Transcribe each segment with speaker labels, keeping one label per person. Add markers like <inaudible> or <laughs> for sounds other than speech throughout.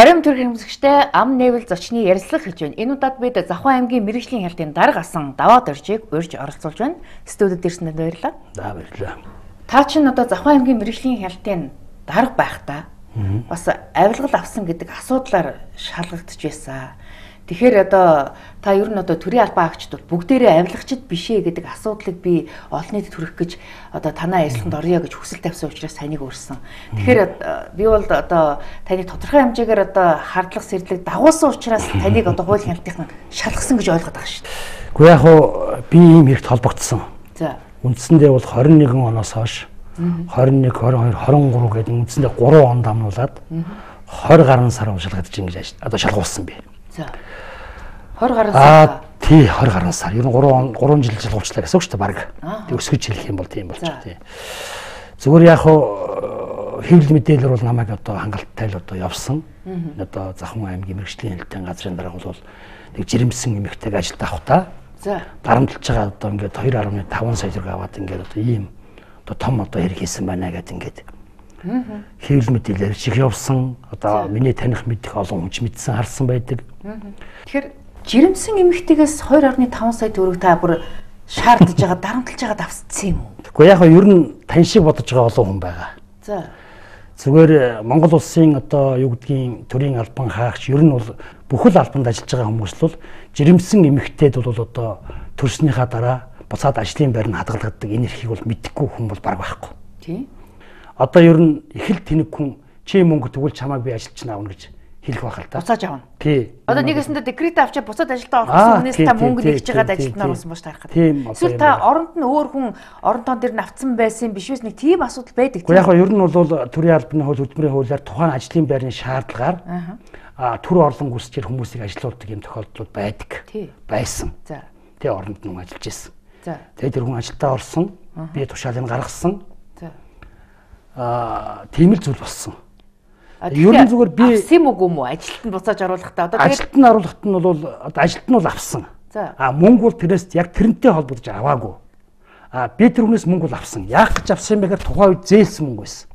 Speaker 1: Орим төрх хэмсэгчтэй ам нэвэл зочны ярилцлага хийж байна. Энэ удаад бид Завхан аймгийн мэрэгжлийн хяналтын дарга асан даваа дөржийг урьж оролцуулж байна. Студид ирсэнд баярлалаа. За баярлалаа. Та чинь одоо Завхан аймгийн мэрэгжлийн хяналтын дарга байхдаа бас авилгал авсан гэдэг асуудлаар шалгагдчихжээ. Тэгэхээр одоо та ер нь одоо төрийн албан агчдууд бүгдээрээ авилгачд бишээ гэдэг асуудлыг би олон нийтэд хүргэх гэж одоо танаа ярилцлаганд орё гэж хүсэл тавьсан учраас таныг өрсөн. Тэгэхээр э, би бол одоо таныг тодорхой хэмжээгээр одоо хардлах сэрлэг дагуулсан учраас таныг одоо хууль хяналтынхан шалгасан гэж ойлгоод байгаа шүү
Speaker 2: дээ. Гэхдээ яг хуу би ийм хэрэгт холбогдсон. За. Үндсэндээ бол 21 оноос хойш 21 22 23 гэдэг үндсэндээ 3 онд амнуулад 20 гаруй сар уншлагатж ингэж одоо шалгуулсан би. За. 20 гаруй сар. Аа тий 20 гаруй сар. Ер нь 3 3 жил жил уучлаа гэсэн үг шүү дээ баг. Өсгөж хэлэх юм бол тийм болчих тий. Зүгээр яг хуу э, хэвлэл мэдээлэл бол намайг одоо хангалттай л одоо явсан. Одоо Захан аймгийн мэрэгжлийн хэлтэн газрын дарга бол нэг жирэмсэн эмэгтэйг ажилд авах та. За дарамтлж байгаа одоо ингээд 2.5 сая зэрэг аваад ингээд одоо ийм одоо том одоо хэрэг хийсэн байна гэдэг ингээд хэвлэл мэдээлэл чих явсан. Одоо миний таних мэдих олон хүнч мэдсэн харсан байдаг.
Speaker 1: Тэгэхээр жирэмсэн эмэгтэйгээс 2.5 сая төгрөг та бүр шаардж байгаа дарамтлж байгаа давсцсан юм уу?
Speaker 2: Тэгэхгүй яг нь ер нь тань шиг бодож байгаа олон хүн байгаа. За. Зүгээр э, Монгол улсын одоо юу гэдгийн төрийн албан хаагч ер нь бол бүхэл албанд ажиллаж байгаа хүмүүс л жирэмсэн эмэгтэйд бол одоо төрснийхаа дараа буцаад ажлын байр нь хадгалагддаг энэ эрхийг бол мэдхгүй хүн бол баг байхгүй. Тий. Одоо ер нь эхэл тэнэг хүн чи мөнгө төгөл чамайг би ажилч наа гэж хэлэх байх л та. Буцааж авна. Тий. Одоо
Speaker 1: нэгэсэндээ декрет авчаа буцаад ажилдаа орох гэсэн хүнээс та мөнгө нэгж жагаад ажилд нь орсон бааш тарахад. Эсвэл та оронд нь өөр хүн оронтон дээр нь авцсан байсан бишвэс нэг тийм асуудал байдаг тийм. Яг нь
Speaker 2: ер нь бол төрийн албаны хууль хөдөлмөрийн хуулиар тухайн ажлын байрны шаардлагаар аа төр орлон гүйсчээр хүмүүсийг ажилуулдаг юм тохиолдлууд байдаг. Байсан. За. Тэгээ оронд нь ажиллаж байсан. За. Тэгээ тэр хүн ажилдаа орсон. Би тушаалыг гаргасан. За. Аа тийм л зүйл болсон. Ерөн зүгээр би авсан юм уу юм уу? Ажилт нь буцааж оруулахдаа одоо ажилт нь оруулахт нь бол ажилт нь бол авсан. А мөнгө бол тэрээс яг тэрнтэй холбогдож аваагүй. А би тэрнээс мөнгө бол авсан. Яах гэж авсан юм бэ гэхээр тухайн үед зээлсэн мөнгө байсан.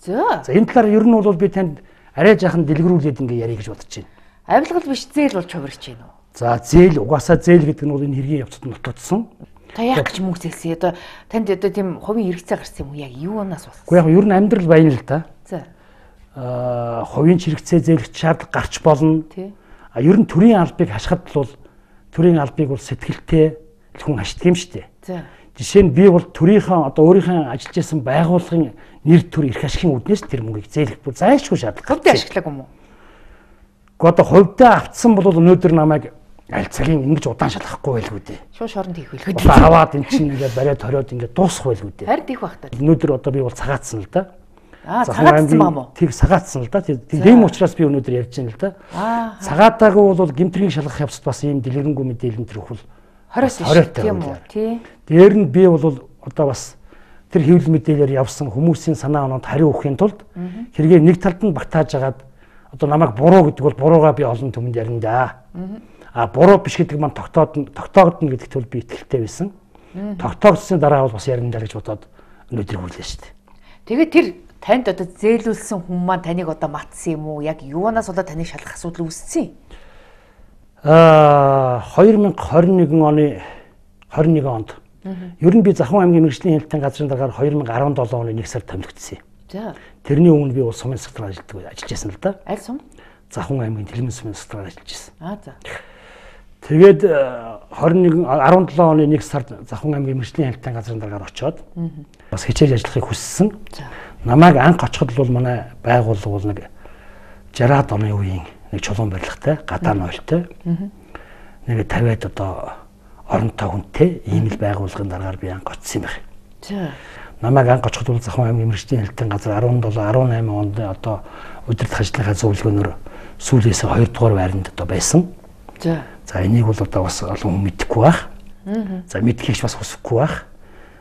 Speaker 1: За. За энэ
Speaker 2: талаар ер нь бол би танд арай жаахан дэлгэрүүлээд ингээ ярих гэж бодож байна.
Speaker 1: Авилгал биш зээл бол чуварч гин үү?
Speaker 2: За зээл угаасаа зээл гэдэг нь бол энэ хэргийн явцад нутагдсан.
Speaker 1: Та яах гэж мөнгө зээлсэн? Одоо танд одоо тийм хувийн хэрэгцээ гарсан юм уу? Яг юунаас болсон?
Speaker 2: Уу яг ер нь амьдрал баян л да. За. Э, хувийн чирэгцээ зээлэх шаардлага гарч болно. А ер нь төрийн албыг хашхад л бол төрийн албыг бол сэтгэлтэй хүн ашигтай юм шүү дээ. Жишээ нь би бол төрийнхөө одоо өөрийнхөө ажиллаж байсан байгууллагын нэр төр эрх ашигын үднээс тэр мөнгийг зээлэх бүр зайлшгүй шаардлага. Хөвдө ашиглаагүй юм уу? Гэхдээ одоо хувьдаа автсан бол өнөөдөр намайг аль цагийн ингэж удаан шалгахгүй байлгүй дээ.
Speaker 1: Шуу шоронд хийх байлгүй дээ. Аваад эн чинь
Speaker 2: ингээд бариад хориод ингээд дуусах байлгүй дээ. Хард их бах та. Өнөөдөр одоо би бол цагаатсан л да.
Speaker 1: Аа цагаатсан баа мó.
Speaker 2: Тэг цагаатсан л да. Тийм учраас би өнөөдөр ярьж байна л да. Аа. Цагаатаагүй бол гимтрийн шалгах явцад бас ийм дэлгэрэнгүй мэдээлэл төрөх бол 20-оос тийм үү? Тий. Дээр нь би бол одоо бас тэр хэвлэл мэдээлэлээр явсан хүмүүсийн санаа оноод хариу өгөхийн тулд хэрэгээ нэг талд нь багтааж агаад одоо намайг буруу гэдэг бол буруугаа би олон түмэнд ярина да. А буруу биш гэдэг маань тогтоод тогтоогдно гэдэгт бол би итгэлтэй байсан. Тогтоогдсны дараа бол бас ярина да гэж бодоод өнөөдөр хүлээж штэ.
Speaker 1: Тэгээд тэр танд одоо зөөлүүлсэн хүн маань таныг одоо матсан юм уу? Яг юунаас болоод таныг шалах асуудал үүссэн юм?
Speaker 2: Аа 2021 оны 21 онд. Ер нь би Захын аймгийн мэрэгжлийн хэлтэн газрын дараагаар 2017 оны 1 сард томилогдсон юм. За. Тэрний өмнө би улс сумын сагтар ажилладаг ажиллаж байсан л да. Аль сум? Захын аймгийн Тэлмэн сумын сагтар ажиллаж байсан. Аа за. Тэгээд 21 17 оны 1 сард Захын аймгийн мэрэгжлийн хэлтэн газрын дараагаар очиод бас хичээж ажиллахыг хүссэн. За намайг анх очиход бол манай байгууллага бол нэг 60-аад оны үеийн нэг чулуун барилгатай, гадаа нойлтой.
Speaker 3: Нэг
Speaker 2: 50-аад одоо оронтой хүнтэй ийм л байгууллагын дараагаар би анх очсон юм байна. За. Намайг анх очиход бол Захын аймгийн мэрэгчлийн хэлтэн газар 17 18 онд одоо удирдах ажлынхаа зөвлөгөөнөөр сүүлээс 2 дугаар байранд одоо байсан. За. За энийг бол одоо бас олон хүн мэдэхгүй байх. За мэдхийгч бас хүсэхгүй байх.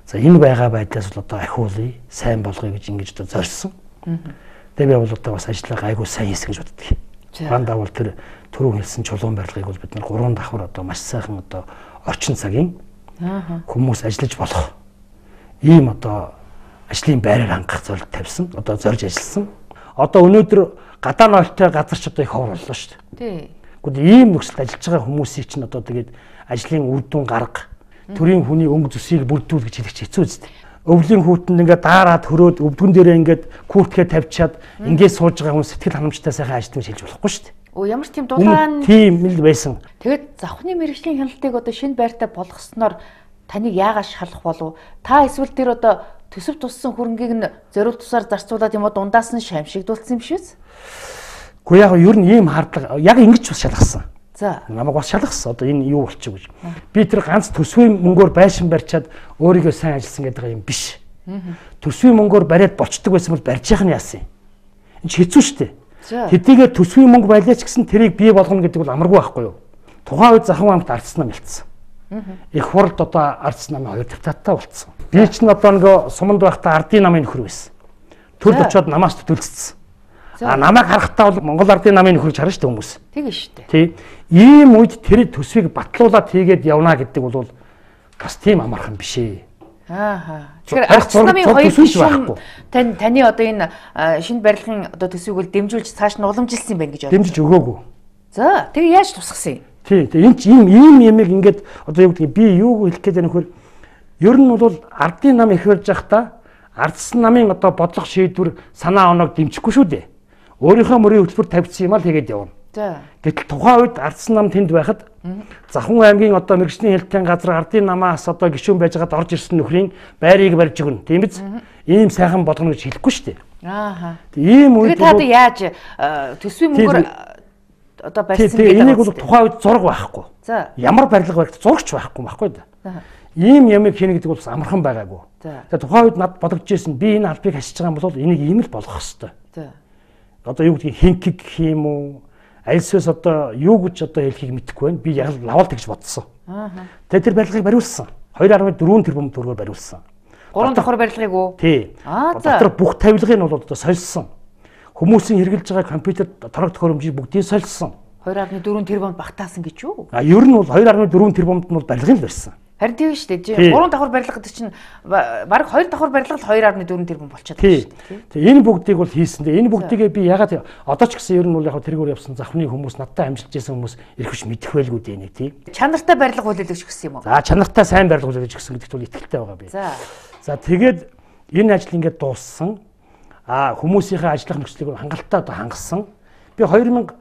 Speaker 2: За энэ байгаа байдлаас бол одоо ахиулъя, сайн болгоё гэж ингэж одоо зорьсон. Тэгээ би бол одоо бас ажлаа айгүй сайн хийсэн гэж боддог. Ган давал тэр түрүү хэлсэн чулуун барилгыг бол бид нар гурван давхар одоо маш сайхан одоо орчин цагийн
Speaker 4: хүмүүс
Speaker 2: ажиллаж болох ийм одоо ажлын байраар хангах зорилт тавьсан. Одоо зорж ажилласан. Одоо өнөөдөр гадаа нойлтой газар ч одоо их ховор боллоо шүү дээ. Тий. Гэхдээ ийм нөхцөлд ажиллаж байгаа хүмүүсийг чинь одоо тэгээд ажлын үр дүн гарга төрийн хүний өнгө зүсийг бүрдүүл гэж хэлэх чинь хэцүү үст. Өвлийн хүүтэнд ингээд даарад хөрөөд өвдгөн дээрээ ингээд күүртгээ тавьчаад ингээд сууж байгаа хүн сэтгэл ханамжтай сайхан ажилтнаж хэлж болохгүй шүү дээ.
Speaker 1: Оо ямар ч тийм дулаан
Speaker 2: тийм л байсан.
Speaker 1: Тэгэд завхны мэрэгжлийн хяналтыг одоо шинэ байртаа болгосноор таныг яагаад шалах болов? Та эсвэл тэр одоо төсөв туссан хөрөнгийг нь зориулт тусаар зарцуулаад юм уу дундаас нь шамшигдуулсан юм шивс?
Speaker 2: Гэхдээ яг юу ер нь ийм хардлага яг ингэж бас шалгасан. За намайг бас шалгас. Одоо энэ юу болчих гэж. Би тэр ганц төсвийн мөнгөөр байшин барьчаад өөрийгөө сайн ажилласан гэдэг юм биш. Төсвийн мөнгөөр бариад бочдөг байсан бол барьж яах нь яасан юм. Энд хэцүү шүү дээ. Хэдийгээр төсвийн мөнгө байлаач гэсэн тэрийг бий болгоно гэдэг бол амаргүй байхгүй юу? Тухайн үед захан амт ардсан юм хэлсэн. Их хурд одоо ардс намын хоёр депутаттай болцсон. Би ч н одоо нөгөө суманд байхдаа ардын намын нөхөр байсан. Төрд очиод намаас төтөлцсөн. А намайг харахтаа бол Монгол ардын намын нөхөрж харна шүү дээ хүмүүс. Тэг шүү дээ. Тий. Ийм үед тэр төсвийг батлуулаад хийгээд явна гэдэг бол бас тийм амархан биш ээ.
Speaker 1: Аа. Тэгэхээр аргац намын хоёр гишүүн тань таны одоо энэ шинэ барилгын одоо төсвийг бол дэмжүүлж цааш нь уламжилсан юм байна гэж байна. Дэмжиж өгөөгүй. За, тэг яаж тусгасан
Speaker 2: юм? Тий, тэг энэ ийм ийм ямиг ингээд одоо юу гэдэг би юу хэлэх гээд байна нөхөр ер нь бол ардын нам ихэрж захта ардсан намын одоо бодлого шийдвэр санаа оноог дэмжихгүй шүү дээ. Өөрийнхөө мөрийн хөтөлбөр тавьчихсан юм аа л хийгээд явна. Гэтэл тухайн үед ардсан нам тэнд байхад Захун аймгийн одоо мэрэгчний хэлтийн газар ардын намаас одоо гişүүн байж гад орж ирсэн нөхрийн байрыг барьж өгнө. Тийм биз? Ийм сайхан болгоно гэж хэлэхгүй шүү дээ. Ааха. Ийм үед та яаж
Speaker 1: э, төсвийн мөнгөөр одоо барьсан гэдэг. Энийг бол
Speaker 2: тухайн үед зураг байхгүй. За. Ямар барилга баригд зурагч байхгүй байхгүй да. Ийм ямыг хийнэ гэдэг бол бас амархан байгаагүй. За тухайн үед над бодогдож ирсэн би энэ албыг хасж байгаа юм бол энийг ийм л болгох хэвээр. За одоо юу гэдгийг хинкэг гэх юм уу? Альсвэс одоо юу гэж одоо хэлхийг мэдэхгүй байна. Би яг л лавалт гэж бодсон. Аа. Тэгээ тэр барилгыг бариулсан. 2.4 тэрбум төгрөгөөр бариулсан.
Speaker 1: Гурван давхар барилгыг үү? Тий. Аа за. Дотор
Speaker 2: бүх тавилгыг нь бол одоо сольсон. Хүмүүсийн хэрэгжилж байгаа компьютер торог төхөөрөмжийг бүгдийг сольсон.
Speaker 1: 2.4 тэрбумд багтаасан гэж юу?
Speaker 2: А ер нь бол 2.4 тэрбумд нь бол барилгыг л барьсан.
Speaker 1: Харин тийм шүү дээ. 3 давхар барилгад чинь баг 2 давхар барилгад
Speaker 2: 2.4 тэрбум болчиход байна шүү дээ. Тэгээ энэ бүгдийг бол хийсэндээ энэ бүгдийг би ягаад одоо ч гэсэн ер нь бол яг тэргээр явсан завхны хүмүүс надтай амжилж байсан хүмүүс ирэх биш мэдэх байлгүй дээ нэг тийм.
Speaker 1: Чанартай барилга хүлээлгэж гэсэн юм уу? За чанартай
Speaker 2: сайн барилга хүлээлгэж гэсэн гэдэгт бол итгэлтэй байгаа би. За. За тэгээд энэ ажил ингээд дууссан. А хүмүүсийнхээ ажиллах нөхцөлийг хангалттай одоо хангасан. Би 2021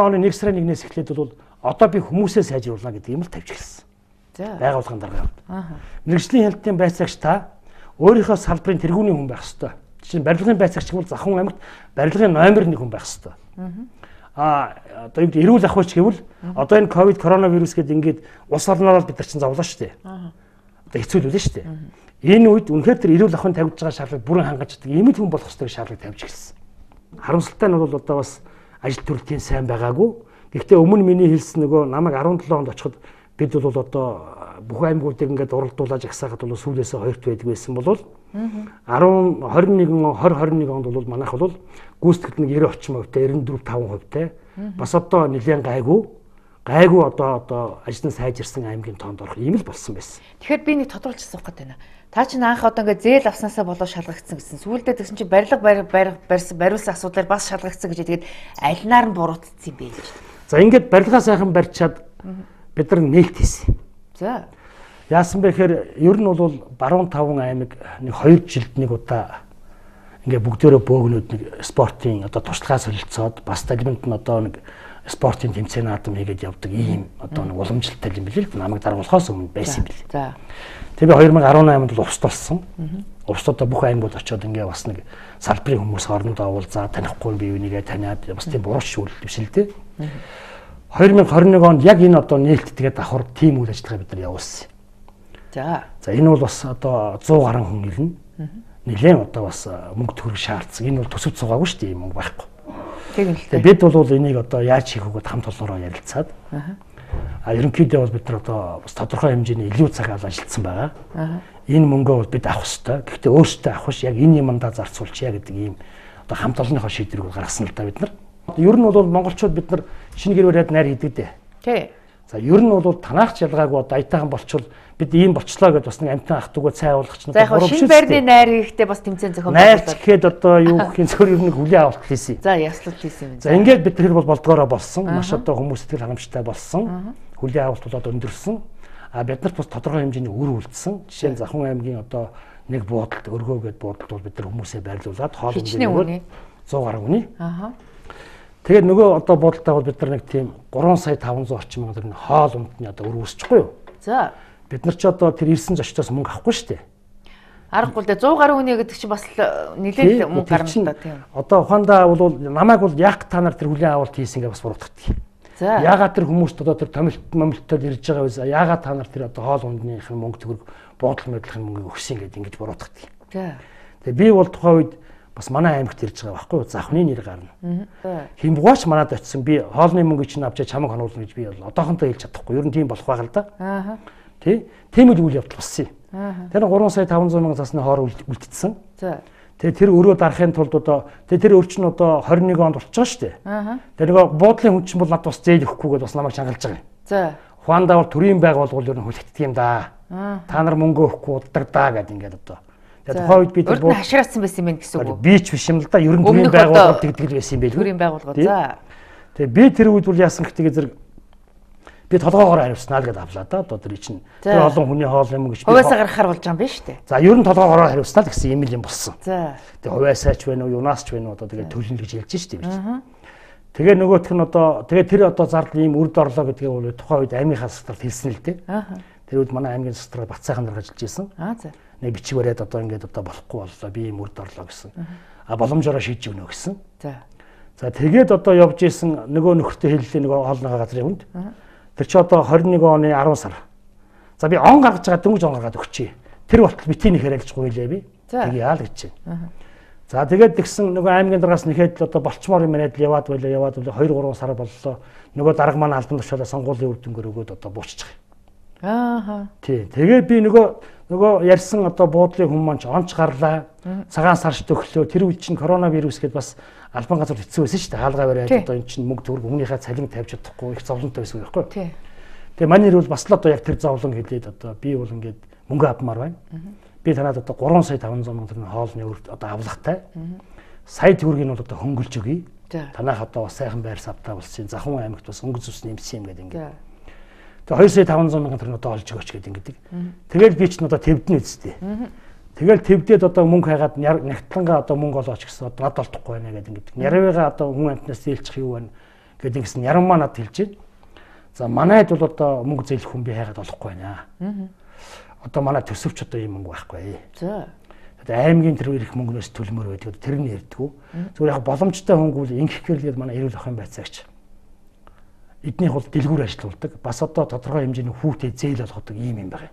Speaker 2: оны 1 сарын 1-ээс эхлээд бол одоо би хүмүүсээ сайжруулна гэдэг юм л тавьж эхэлсэн байгууллагын дарга явд. Мэргэжлийн хяналтын байцаагч та өөрийнхөө салбарын тэргүүний хүн байх ёстой. Жишээ нь барилгын байцаагч бол Захун аймагт барилгын номер 1 хүн байх ёстой. Аа одоо юу гэдэг эрүүл ахуйч гэвэл одоо энэ ковид коронавирус гэдэг ингээд ус орноор бид нар чинь зовлоо шүү дээ.
Speaker 3: Одоо
Speaker 2: хэцүүлүүлнэ шүү дээ. Энэ үед үнэхээр тэр эрүүл ахуйн тавьж байгаа шаардлага бүрэн хангаж байгаа. Ийм л хүн болох ёстой шаардлага тавьж эхэлсэн. Харамсалтай нь бол одоо бас ажил төрөлтийн сайн байгаагүй. Гэхдээ өмнө миний хэлсэн нөгөө намайг 17 онд очиход бид бол одоо бүх аймагуудыг ингээд уралдуулаад жагсаахад бол сүүлээсээ хоёрт байдаг байсан бол 10 21 2021 онд бол манайх бол гүйцэтгэл нэг 90 орчим хувьтай 94 5 хувьтай бас одоо нэлээд гайгүй гайгүй одоо одоо ажлын сайжирсан аймгийн тоонд орох юм л болсон байсан.
Speaker 1: Тэгэхээр би нэг тодруулж асуух гэдэг байна. Та чинь анх одоо ингээд зээл авснаасаа болоо шалгагдсан гэсэн. Сүүлдээ тэгсэн чинь барилга барих барьсан асуудлаар бас шалгагдсан гэж тэгээд альнаар нь буруутцсан юм бэ гэж.
Speaker 2: За ингээд барилгаа сайхан барьчаад бид нар нээлт хийсэн. За. Яасан бэ гэхээр ер нь бол баруун таван аймаг нэг 2 жилд нэг удаа ингээ бүгдээрээ бөөгнүүд нэг спортын одоо туслахаа солилцоод бас талбинт нь одоо нэг спортын тэмцээн наадам хийгээд явдаг ийм одоо нэг уламжлалтай юм билээ л намайг даргуулахаас өмнө байсан билээ. За. Тэгээ би 2018-нд бол уст болсон. Уст одоо бүх аймагуд очиод ингээ бас нэг салбарын хүмүүс хоорондоо уулзаа танихгүй бие бинийгээ таниад бас тийм буруу шүүлэл биш л дээ. 2021 онд яг энэ одоо нээлт тэгээд давхар тийм үйл ажиллагаа бид нар явуулсан. За. За энэ бол бас одоо 100 гаруй хүн илнэ. Нилээн одоо бас мөнгө төгрөг шаардсан. Энэ бол төсөв цугаагүй шүү дээ мөнгө байхгүй. Тийм л. Тэгээд бид бол энийг одоо яаж хийх вэ гэдээ хамт олонроо ярилцаад. А ерөнхийдөө бол бид нар одоо бас тодорхой хэмжээний илүү цагаал ажилласан байгаа. Энэ мөнгөө бол бид авах хэрэгтэй. Гэхдээ өөрсдөө авах биш яг энэ юмдаа зарцуулчих яа гэдэг ийм одоо хамт олонныхоо шийдвэрийг гаргасан л да бид нар. Ер нь бол монголчууд бид нар шинэ гэр бариад найр хийдэг дээ. Тий. За ер нь бол танаах ч ялгаагүй даятайхан болчвол бид ийм болчлоо гэдээ бас нэг амтан ах дүүгээ цай уулгах чинь буруу биш. За яг шинэ байрны найр
Speaker 1: ихтэй бас тэмцэн зохион байгуулалт. Найр
Speaker 2: гэхэд одоо юу гэх юм зөвхөн ер нь хүлээ авалт хийсэн. За яслалт хийсэн юм. За ингээд бид тэр бол болдгоороо болсон. Маш одоо хүмүүс сэтгэл хангамжтай болсон. Хүлээ авалт болоод өндөрсөн. А бид нарт бас тодорхой хэмжээний үр үлдсэн. Жишээ нь Захун аймгийн одоо нэг буудалд өргөө гэдэг буудалд бол бид нар хүмүүсээ байрлуулад хоол хүнээ 100 гаруй хүний. Ахаа Тэгээд нөгөө одоо бодолтой бол бид нар нэг тийм 3 сая 500 орчим мянга төгрөгийн хоол ундны одоо өрөвсчихгүй юу? За. Бид нар ч одоо тэр ирсэн зочдоос мөнгө авахгүй шүү дээ.
Speaker 1: Аргагүй л дээ 100 гаруй хүний гэдэг чинь бас э, нэлээд мөнгө гарна
Speaker 2: л да тийм. Одоо ухаандаа бол намайг бол яг та нар тэр хүлийн авалт хийсэн гэж бас буруутгдаг. За. Ягаад тэр хүмүүст одоо тэр томилт момилтод ирж байгаа вэ? Ягаад та нар тэр одоо хоол ундных мөнгө төгрөг буудлын мэдлэх мөнгө өгсөн гэдэг ингэж буруутгдаг. За. Тэгээ би бол тухайн үед бас манай аймагт ирж байгаа байхгүй юу? Завхны нэр
Speaker 3: гарна.
Speaker 2: Хэмбугаач манад очисон би хоолны мөнгө чинь авчаа чамаг хануулна гэж би бол одоохондоо хэлж чадахгүй. Ер нь тийм болох байгаал да. Аа. Тэ? Тийм л үйл явдал болсон юм. Тэр 3 сая 500 мянган засны хоор үлдсэн. За. Тэгээ тэр өрөө дарахын тулд одоо тэгээ тэр өрчин одоо 21 онд болчихоо штэ. Аа. Тэгээ нөгөө буудлын хүн чинь бол над бас зээл өгөхгүйгээд бас намайг шангалж байгаа юм. За. Хуандаа бол төрийн байгуулгуул ер нь хүлэгддэг юм да. Аа. Та нар мөнгө өгөхгүй удагдаа гэдэг ингээд одоо.
Speaker 1: Тэгээд тухайн үед би тэр бүх хашраацсан
Speaker 2: байсан юм гэсэн үг. Би ч биш юм л да. Ер нь төрийн байгууллагад тэгдэг байсан юм байлгүй. Төрийн байгууллагад за. Тэгээд би тэр үед бол яасан гэхдээ зэрэг би толгоогоор хариуцнаа л гэдээ авлаа да. Одоо тэр чинь тэр олон хүний хоол юм гэж би хувьсаа
Speaker 1: гаргахаар болж байгаа юм биш үү?
Speaker 2: За ер нь толгоогоор хариуцнаа л гэсэн юм л юм болсон. За. Тэгээд хувьсаа ч байна уу, юнаас ч байна уу одоо тэгээд төлнө гэж хэлж штеп биш. Тэгээ нөгөөх нь одоо тэгээ тэр одоо зардал ийм үрд орлоо гэдгийг бол тухайн үед аймгийн хасагтар хэлсэн л дээ. Тэр үед манай аймгийн хасагтар бацаахан нар ажиллаж байсан. Аа за нэг бичиг бариад одоо ингээд одоо болохгүй боллоо би юм үрд орлоо гэсэн. А боломжоор шийдэж өгнө гэсэн. За. За тэгээд одоо явж исэн нөгөө нөхөртэй хэллээ нөгөө хоолныхаа газрын хүнд. Тэр чи одоо 21 оны 10 сар. За би он гаргаж байгаа дөнгөж он гаргаад өгчээ. Тэр болтол битийн хэрэгэлжгүй лээ би. Тэгээ яа л гэж байна. За тэгээд тэгсэн нөгөө аймгийн даргаас нэхэд л одоо болчмоор юм яриад л яваад байлаа яваад л 2 3 сар боллоо. Нөгөө дарга маань албан тушаалаа сонгуулийн үр дүнгээр өгөөд одоо бууччих.
Speaker 4: Ааха.
Speaker 2: Тий. Тэгээ би нөгөө нөгөө ярьсан одоо буудлын хүмүүс маань ч онч гарлаа. Цагаан сарч төглөө. Тэр үл чинь коронавирус гэдээ бас албан газар хэцүү байсан шүү дээ. Хаалгаа бариад одоо эн чинь мөнгө төгрөг өмнөхийн цалин тавьж чадахгүй их зовлонтой байсан байхгүй юу? Тэгээ манай нэр бол бас л одоо яг тэр зовлон хэлээд одоо би бол ингээд мөнгө авмаар байна. Би танаад одоо 3 сая 500 мянган төгрөгийн хоолны өр одоо авлагатай. Сая төгрөгийг нь бол одоо хөнгөлж өгье. Танайх одоо бас сайхан байр савтай болсон. Захын аймагт бас өнгө зүс нэмсэн юм гэдэг
Speaker 4: ингээд Тэгээ 2 сая
Speaker 2: 500 мянган төгрөг одоо олж өгөөч гэдэг ингэдэг. Тэгэл би ч одоо тэвдэн үсттэй. Тэгэл тэвдээд одоо мөнгө хайгаад нягтлангаа одоо мөнгө олооч гэсэн одоо над олдохгүй байна гэдэг ингэдэг. Яравыгаа одоо хүн амтнаас зээлчих юу байна гэдэг ингэсэн яран маа над хэлж байна. За манайд бол одоо мөнгө зээлэх хүн би хайгаад олохгүй байна. Одоо манай төсөвч одоо ийм мөнгө байхгүй. За аймгийн тэр ирэх мөнгнөөс төлмөр байдаг. Тэр нь ярьдгүй. Зүгээр яг боломжтой хөнгөвөл ингэх гэрэл манай эрүүл охин байцаагч эднийх бол дэлгүүр ажиллаулдаг. Бас одоо тодорхой хэмжээний хүүтэй зээл олгодог ийм юм байна.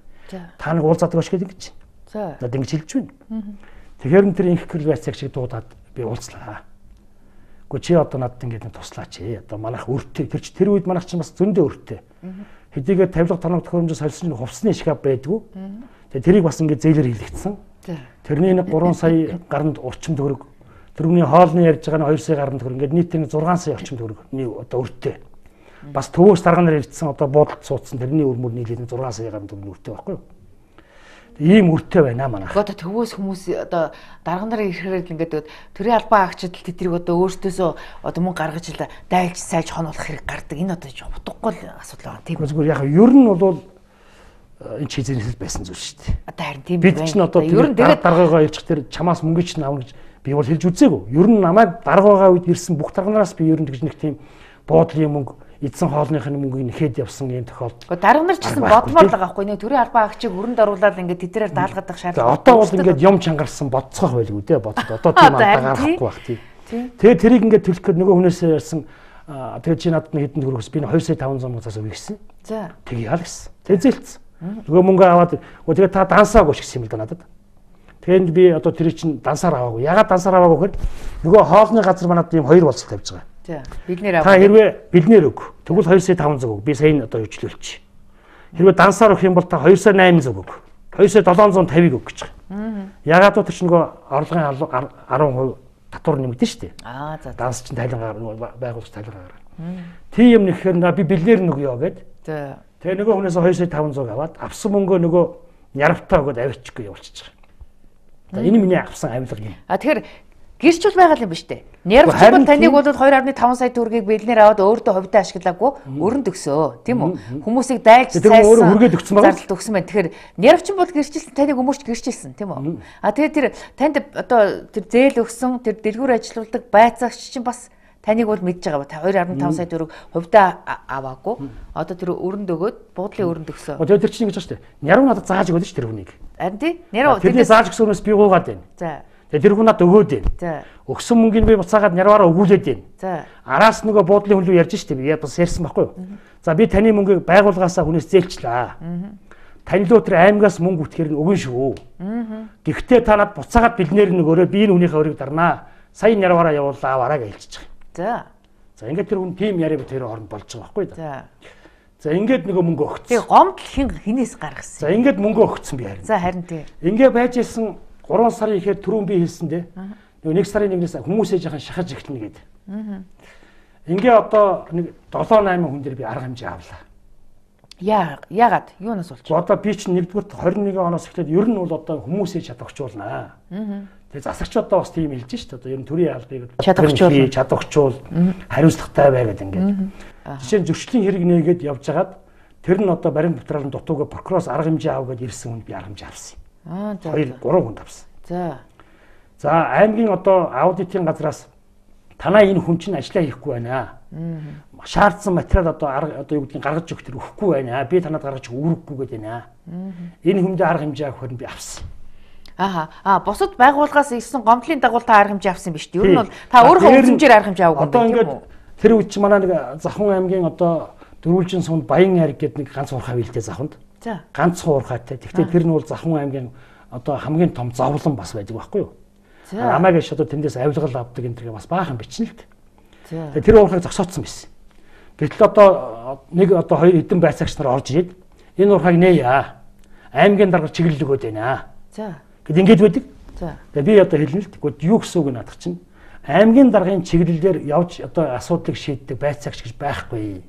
Speaker 2: Та нар уулзаадаг ашиг гэж. За. Одоо ингэж хэлж байна. Тэгэхээр энэ тэр инх квалификацийг шиг дуудаад би уулзлаа. Гэхдээ чи одоо надад ингэж туслаач ээ. Одоо манайх өртөө тэр чи тэр үед манайх чинь бас зөндөө өртөө. Хэдийгээр тавилга тоног төхөөрөмжөс солисон нь хувцсны шкаф байдгүй. Тэгээ тэрийг бас ингэ зээлэр хийлэгдсэн. Тэрний нэг 3 сая гаранд урчим төгрөг. Тэрүүний хоолны ярьж байгаа нь 2 сая гаранд төгрөг. Ингээд нийт нь 6 сая орчим төгрөг. Ни одоо өртөө бас төвөөс дарганаар ирдсэн одоо буудалд суудсан тэрний өр мөр нийлээд 6 саягаар төгрөг өртөө байхгүй юу? ийм үртэй байна манайх. Одоо төвөөс хүмүүс одоо
Speaker 1: дарга нарыг ирэхээр л ингээд төрийн албан агчид тэдрийг одоо өөртөөсөө одоо мөнгө гаргаж ил дайлж сайж хонолох хэрэг гардаг. Энэ одоо утгагүй л асуудал
Speaker 2: байна. Тийм зүгээр яг ер нь бол э, энэ ч хизэнээс байсан зүйл шүү дээ. Одоо харин тийм байна. Бид ч н одоо ер нь тэгээд даргаагаа явчих тэр чамаас мөнгө ч наавна гэж би бол хэлж үзээгүй. Ер нь намайг даргаагаа үед ирсэн бүх дарганараас би ер нь тэгж нэг тийм буудлын мөнгө эдсэн хоолных нь мөнгөийг нэхэд явсан юм тохиолдол. Дарга нар ч гэсэн бодмоор л байгаа
Speaker 1: байхгүй нэг төрийн албаа агчийг өрөнд оруулаад ингээд тэдгээр даалгаад байх шаардлага.
Speaker 2: Одоо бол ингээд юм чангарсан бодцоох байлгүй дээ бодод. Одоо тийм <laughs> алдаа гарахгүй бах тий. Тэгээ тэрийг ингээд төлөх гээд нөгөө хүнээс ярьсан тэгээ чи надад нэг хэдэн төгрөгс би 2 сая 500 мөнгөсөөс өгсөн. За. Тэгээ яа л гэсэн. Тэгээ зээлцсэн. Нөгөө мөнгө аваад нөгөө тэгээ та дансаагүй шигсэн юм л да надад. Тэнд би одоо тэр чинь дансаар аваагүй. Ягаад дансаар аваагүй гэхээр нөгөө хоолны газар манад ийм хоёр болцол тавьж байгаа.
Speaker 4: За бид нэр аваа. Та
Speaker 2: хэрвээ бид нэр өг. Тэгвэл 2 сая 500 өг. Би сая нь одоо хөжлүүлчих. Хэрвээ дансаар өгөх юм бол та 2 сая 800 өг. 2 сая 750-ыг өг гэж
Speaker 3: байгаа.
Speaker 2: Ягаад гэвэл чинь нөгөө орлогын 10% татвар нэмэгдэн шүү дээ. Аа за. Данс чинь тайлангаар байгуулж тайлангаар. Тийм юм нэхэхээр би бэлээр нөгөөё гэд. За. Тэгээ нөгөө хүнээс 2 сая 500 аваад авсан мөнгөө нөгөө нярвтаа өгөөд авчихгүй явуулчих. За энэ миний авсан авилга юм.
Speaker 1: А тэгэхээр Гэрч бол байгаа юм биш үү? Нервч бол таныг бол 2.5 сая төгрөгийг бэлнээр аваад өөртөө ховдоо ашиглаагүй өрөнд өгсөө, тийм үү? Хүмүүсийг дайлж сайсан. Өөрөө хүргээд өгсөн байгаа. Зарлт өгсөн байна. Тэгэхээр нервч бол гэрчилсэн таныг өмөрч гэрчилсэн, тийм үү? А тэгээ тэр танд одоо тэр зээл өгсөн, тэр дэлгүүр ажилуулдаг байцаагч чинь бас таныг бол мэдж байгаа ба 2.5 сая төгрөг хувьдаа аваагүй. Одоо тэр өрөнд өгөөд буудлын өрөнд өгсөн. Одоо
Speaker 2: тэр чинь ингэж байна шүү дээ. Няруу надад зааж өгдөө шүү тэр хүнийг.
Speaker 1: Харин тий? Няруу тэр зааж
Speaker 2: өгсөн хүнээс би гуугаад байна. За. Тэгээ тэр хүн надад өгөөд байна. Өгсөн мөнгөний би буцаагаад нярваараа өгүүлээд байна. За. Араас нөгөө буудлын хүн рүү ярьж штеп. Яа бас ярьсан байхгүй юу? За би таны мөнгийг байгууллагаасаа хүнээс зээлчлээ. Тань лөө тэр аймгаас мөнгө үтгэхэр нь өгөн шүү. Гэхдээ та надад буцаагаад бэлнээр нөгөөрэ би энэ хүнийхээ өрийг дарнаа. Сайн нярваараа явууллаа аваараа гэлчихэж байгаа. За. За ингээд тэр хүн тим яриа тэр хооронд болж байгаа байхгүй юу? За. За ингээд нөгөө мөнгө өгсөн. Тэг гомдл хин хинээс гаргасан. За ингээд мөнгө өгсөн би харин. За харин тий. Ингээ байж исэн 3 сарын ихээр түрүүн би хэлсэн дээ. Нөгөө 1 сарын 1-ээс хүмүүс ээж хаан шахаж эхэлнэ гэдэг. Ингээ одоо нэг 7 8 хүн дээр би арга хэмжээ авлаа. Яа, ягаад юунаас болчих? Одоо би чинь 1-р 21 оноос эхлээд ер нь бол одоо хүмүүс ээж чадварчулнаа. Тэгээ засагчдод бас тийм хэлж шүү дээ. Одоо ер нь төрийн албыг чадварчул, чадварчул, хариуцлагатай бай гэдэг ингээд. Жишээ нь зөрчлийн хэрэг нээгээд явжгаад тэр нь одоо барин материалын дутууга прокурорс арга хэмжээ аав гэдээ ирсэн хүнд би арга хэмжээ авсан.
Speaker 4: Аа за. 2
Speaker 2: 3 хүнд авсан. За. За аймгийн одоо аудитын газраас танаа энэ хүн чинь ажиллаа хийхгүй байна. Шаардсан материал одоо арга одоо юу гэдгийг гаргаж өгөх төр өгөхгүй байна. Би танаад гаргаж өгөхгүй гэдэг байна. Энэ хүндээ арга хэмжээ авах хэрэг би авсан. Аха. А бусад байгууллагаас
Speaker 1: ирсэн гомдлын дагуу та арга хэмжээ авсан биз дээ. Ер нь бол та өөрөө хэмжээр
Speaker 2: арга хэмжээ авах гэдэг юм. Одоо ингээд тэр үед чи манай нэг Завхан аймгийн одоо дөрвөлжин сумд Баян ариг гэдэг нэг ганц урхав хилтэй завханд. За. Ганц хуурхайтай. Тэгвэл тэр нь бол Захын аймгийн одоо хамгийн том зовлон бас байдаг байхгүй юу? За. Амаагийн шатууд тэндээс авилгал авдаг энэ төргээ бас баахан бичнэ л дээ. За. Тэр уурхайг зогсооцсон байсан. Гэтэл одоо нэг одоо хоёр эдэн байцаагч нар орж ирээд энэ уурхайг нээя. Аймгийн дарга чиглэл өгөөд baina. За. Гэт ингэж байдаг. За. Тэгээ би одоо хэлнэ л тэгвэл юу гэсэн үг надах чинь аймгийн даргын чиглэлээр явж одоо асуудлыг шийддэг байцаагч гэж байхгүй.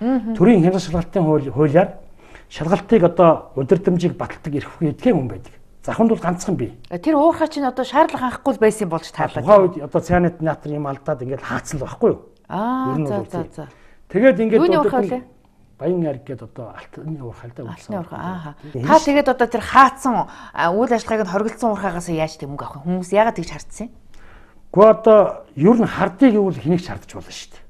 Speaker 1: Төрийн хяналт
Speaker 2: шалгалтын хууль хуулиар шалгалтыг одоо удирдамжийг баталдаг эрхгүй эдгээр хүн байдаг. Заханд бол ганцхан бий. Э, тэр уурхаа чинь одоо шаардлага хангахгүй л байсан болж таалаад. Тухайн үед одоо цианид натр юм алдаад ингээд хаацсан л байхгүй юу? Аа за за за. Тэгээд ингээд одоо баян арг гэдэг одоо алтны уурхай л да. Алтны уурхай ааха. Та
Speaker 1: тэгээд одоо тэр хаацсан үйл ажиллагааг нь хоригдсан уурхаагаас яаж тийм мөнгө авах юм?
Speaker 2: Хүмүүс яагаад тэгж хардсан юм? Гэхдээ одоо ер нь хардыг юу л хэнийг шаардж болно шүү дээ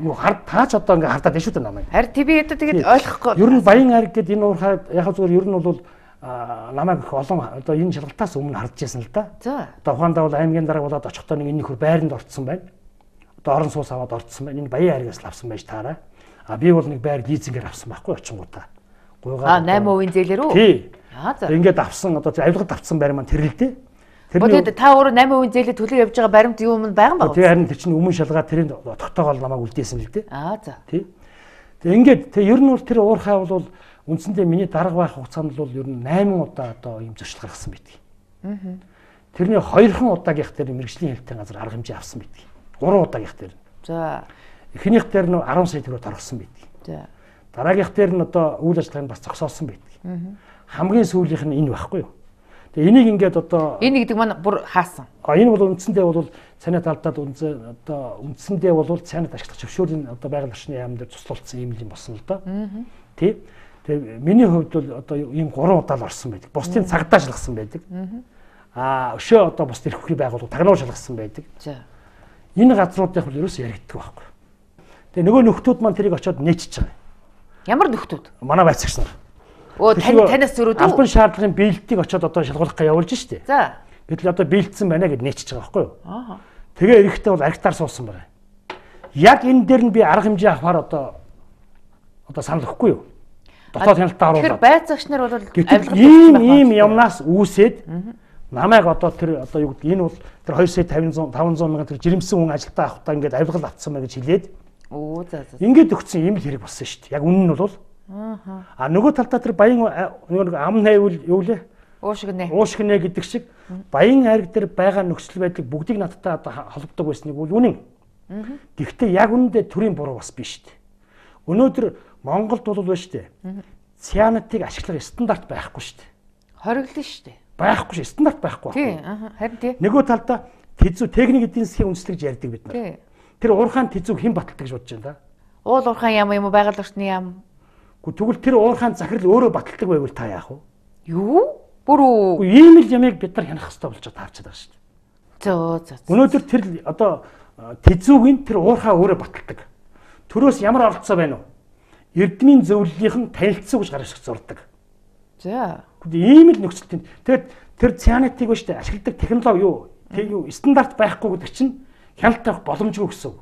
Speaker 2: юу хар таач одоо ингээ хардаад яшүү дээ намайг. Харин тий би одоо тэгээд ойлгохгүй. Ер нь баян ариг гэдэг энэ уурхай яг зүгээр ер нь бол намайг их олон одоо энэ шалгалтаас өмнө хардж байсан л да. Одоо ухаандаа бол аймгийн дараа болоод очихдоо нэг энэ их байранд орцсон байна. Одоо орон суус аваад орцсон байна. Энэ баян аригаас л авсан байж таараа. А би бол нэг байр лизингээр авсан байхгүй очингуудаа. Гуйгаа. А
Speaker 1: 8% зээлээр үү? Тий. За. Ингээд
Speaker 2: авсан одоо авилгад авсан байр маань тэрэлдэ. Бодоод
Speaker 1: та өөрөө 8% зээлээ төлөө явж байгаа баримт юу юм байгаа юм байна. Тэгээ
Speaker 2: харин тэр чинь өмнө шалгаа тэрэнд отогтойгоол намайг үлдээсэн л дээ. Аа за. Тий. Тэг ингээд тэг ер нь бол тэр уурхай бол үндсэндээ миний дарга байх хугацаанд бол ер нь 8 удаа одоо юм зөрчил гаргасан байдаг. Аа. Тэрний хоёрхан удаагийнх тэр мэрэгжлийн хэлтэн газар арга хэмжээ авсан байдаг. Гурван удаагийнх тэр. За. Эхнийх дээр нь 10 сая төгрөг тархсан байдаг. За. Дараагийнх дээр нь одоо үйл ажиллагаанд бас зогсоосон байдаг. Аа. Хамгийн сүүлийнх нь энэ байхгүй юу? Тэгээ энийг ингээд одоо энэ гэдэг маань бүр хаасан. А энэ бол үндсэндээ бол цаниад алдаад үндсэн одоо үндсэндээ бол цаниад ашиглах зөвшөөрлийн одоо байгаль орчны яам дээр цуслуулсан юм юм болсон л доо. Тий. Тэгээ миний хувьд бол одоо ийм 3 удаа л орсон байдаг. Бусдын цагдаа шалгасан байдаг. А өшөө одоо бусд эрх хөхийн байгууллага тагнуул шалгасан байдаг. Энэ газруудын хувьд ерөөс яригддаг байхгүй. Тэгээ нөгөө нөхдүүд маань тэрийг очиод нээчихэж байгаа. Ямар нөхдүүд? Манай байцагч нар.
Speaker 4: Өө тань танаас зөрөөд албан
Speaker 2: шаардлагын биелэлтийг очиод одоо шалгуулах гэж явуулж штэ. За. Гэтэл одоо биелэлцсэн байна гэж нээчихэж байгаа байхгүй юу? Аа. Тэгээ эрэхтэй бол архитаар суусан байна. Яг энэ дээр нь би арга хэмжээ авахаар одоо одоо санал өгөхгүй юу? Дотоод хяналтаа харуулна. Тэр
Speaker 1: байцаагч нар бол авилгалт ийм
Speaker 2: ийм юмнаас үүсээд намайг одоо тэр одоо юу гэдэг энэ бол тэр 2 сая 500 500 мянган тэр жирэмсэн хүн ажилдаа авахтаа ингээд авилгал автсан мэй гэж хэлээд Оо за за. Ингээд өгсөн юм л хэрэг болсон шүү дээ. Яг үнэн нь бол Аа. А нөгөө талдаа тэр баян нөгөө ам найвал юу лээ? Уушиг нэ. Уушиг нэ гэдэг шиг баян ариг дээр байгаа нөхцөл байдлыг бүгдийг надтай одоо холбдог байсныг үл үнэн. Гэхдээ яг үүндээ төрийн буруу бас биш шүү дээ. Өнөөдөр Монголд бол байна шүү дээ. Цианатыг ашиглах стандарт байхгүй шүү дээ. Хориглон шүү дээ. Байхгүй шүү, стандарт байхгүй. Тийм, харин тийм. Нөгөө талдаа тэзүү техник эдийн засгийн үндэслэгж ярьдаг бид нар. Тэр уурхаан тэзүү хэн баталдаг гэж бодож байна да?
Speaker 1: Уул уурхаан ям юм уу, байгаль орчны ям
Speaker 2: Тэгвэл тэр уурхайн захирал өөрөө баталдаг байвал та яах вэ? Юу? Бүр үү. Ийм л ямыг бид нар хянах хэрэгтэй болж таарч байгаа шүү дээ. Зөө зөө. Өнөөдөр тэр одоо тэзүүгийн тэр уурхаа өөрөө баталдаг. Төрөөс ямар оролцоо байна вэ? Эрдмийн зөвлөлийнхэн танилцсан гэж гаргаж зурдаг. За. Ийм л нөхцөлтөнд тэгээд тэр цианитыг ба штэ ашигладаг технологи юу? Тэг юу стандарт байхгүй гэдэг чинь хяналт авах боломжгүй гэсэн.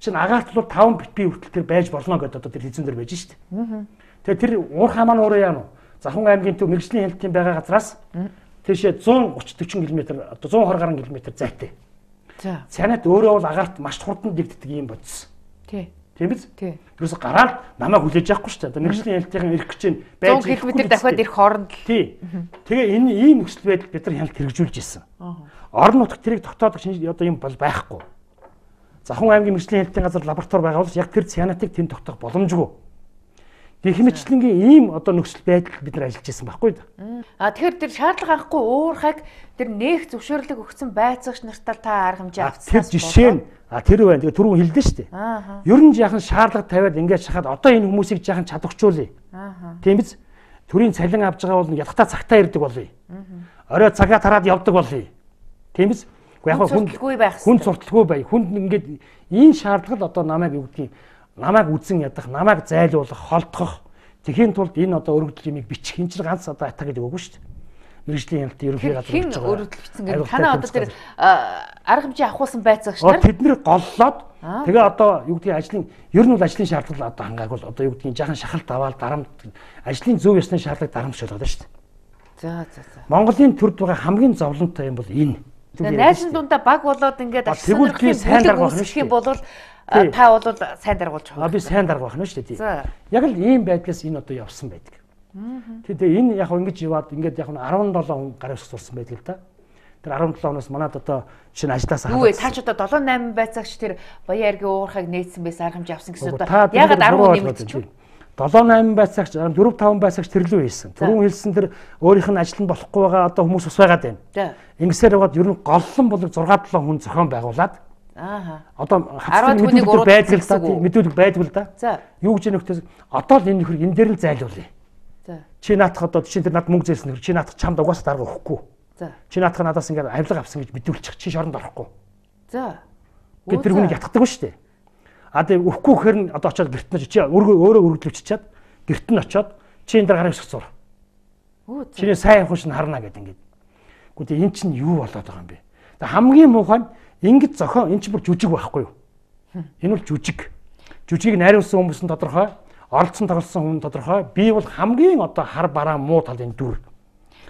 Speaker 2: Чин агаартлууд 5 бит бий хүртэл тэр байж болно гэдэг одоо тэр хэзэн дээр байж штэ. Аа. Тэгээ тэр уурхаа маань өөрөө яа нь Захун аймгийн төв мэрэгжлийн хяналтын байгаа газраас тийшээ 130 40 км одоо 120 гаруй км зайтай. За. Цанад өөрөө бол агаарт маш хурдан дэгддэг юм бодсон. Тий. Тийм биз? Тий. Юусе гараад намайг хүлээж авахгүй шүү дээ. Одоо мэрэгжлийн хяналтын ирэх гэж байна. 100 км дахиад ирэх хооронд л. Тий. Тэгээ энэ ийм нөхцөл байдал бид нар хяналт хэрэгжүүлж ирсэн. Орон нутгт тэрийг тогтоодох шинж одоо юм бол байхгүй. Захун аймгийн мэрэгжлийн хяналтын газар лаборатори байгавал яг тэр цианатыг тэнд тогтоох боломжгүй. Гэх мэтчлэнгийн ийм одоо нөхцөл байдал бид нар ажиллаж байсан байхгүй
Speaker 1: юу? А тэгэхээр тэр шаардлага авахгүй өөр хаг тэр нээх зөвшөөрлөг өгсөн байцаагч нартал та арга хэмжээ авсан.
Speaker 2: Тэр жишээ нь а тэр байна. Тэгээ түрүүн хэлдэн шүү
Speaker 1: дээ.
Speaker 2: Ер нь яхан шаардлага тавиад ингээд шахаад одоо энэ хүмүүсийг яхан чадварчуулъя. Тийм биз? Төрийн цалин авж байгаа бол ялхтаа цагтаа ирдэг болъё. Орой цагаа тараад явдаг болъё. Тийм биз? Яг хүн хүн сурталгүй бай. Хүнд ингээд ийм шаардлага одоо намайг юу гэдгийг намайг үзэн ядах, намайг зайлуулах, холдох. Тэхийн тулд энэ одоо өргөдөл юмыг бичих энэ чинь ганц одоо атак гэдэг үг шүү дээ мэрэгжлийн хяналт ерөнхий газар хийж байгаа. Өөрөлдөлгцэн гэдэг танаа одоо тэр
Speaker 1: арга хэмжээ авахулсан байцаагч нар тэд
Speaker 2: нэр голлоод тэгээ одоо юу гэдгийг ажлын ер нь бол ажлын шаардлага одоо хангааг бол одоо юу гэдгийг жаахан шахалт аваад дарамт ажлын зөв ёсны шаардлага дарамтч болгоод шүү дээ. За за за. Монголын төрд байгаа хамгийн зовлонтой юм бол энэ. Тэгээ найзын
Speaker 1: дундаа баг болоод ингээд ашиглах юм сайн арга болох юм бол Та бол сайн
Speaker 2: даргуулж байгаа. Би сайн даргуулах нь шүү дээ. Яг л ийм байдлаас энэ одоо явсан байдаг. Тэгээ энэ яг ингэж яваад ингээд яг 17 хүн гарын ус сурсан байдаг л да. Тэр 17 оноос манад одоо чинь ажлаас хараад. Үгүй та ч
Speaker 1: одоо 7 8 байцаагч тэр Баян аргийн уурхайг нээсэн байсан арга хэмжээ
Speaker 2: авсан гэсэн одоо ягаад 10 хүн нэмэгдчихв? 7 8 байцаагч 4 5 байцаагч тэрлүү хийсэн. Түрүүн хэлсэн тэр өөрийнх нь ажил нь болохгүй байгаа одоо хүмүүс ус байгаад байна. Ингэсээр яваад ер нь голлон болог 6 7 хүн зохион байгуулад Аа. Одоо хавцсан мэдээлэл байдаг л да. Мэдээлэл байдаг л да. За. Юу гэж нөхдөс одоо л энэ нөхөр энэ дээр л зайлуулъя. За. Чи наадах одоо чи тэр над мөнгө зээлсэн нөхөр чи наадах чамд угаас дарга өгөхгүй. За. Чи наадах надаас ингээд авилга авсан гэж мэдүүлчих чи шоронд орохгүй. За. Гэт тэр хүнийг ятгадаг шүү дээ. А тэг өгөхгүй хэр нь одоо очиад гэрт нь чи өөрөө өргөдлөвч чад гэрт нь очиод чи энэ дээр гараа хэсэх зур. Өө. Чиний сайн явах шин харна гэдэг ингээд. Гэхдээ эн чинь юу болоод байгаа юм бэ? Тэг хамгийн муухай нь Ингээд зохион эн чинь бүр жүжиг байхгүй юу? Энэ бол жүжиг. Жүжигийг найруулсан хүмүүс нь тодорхой, оролцсон тоглосон хүн тодорхой. Би бол хамгийн одоо хар бараа муу тал энэ дүр.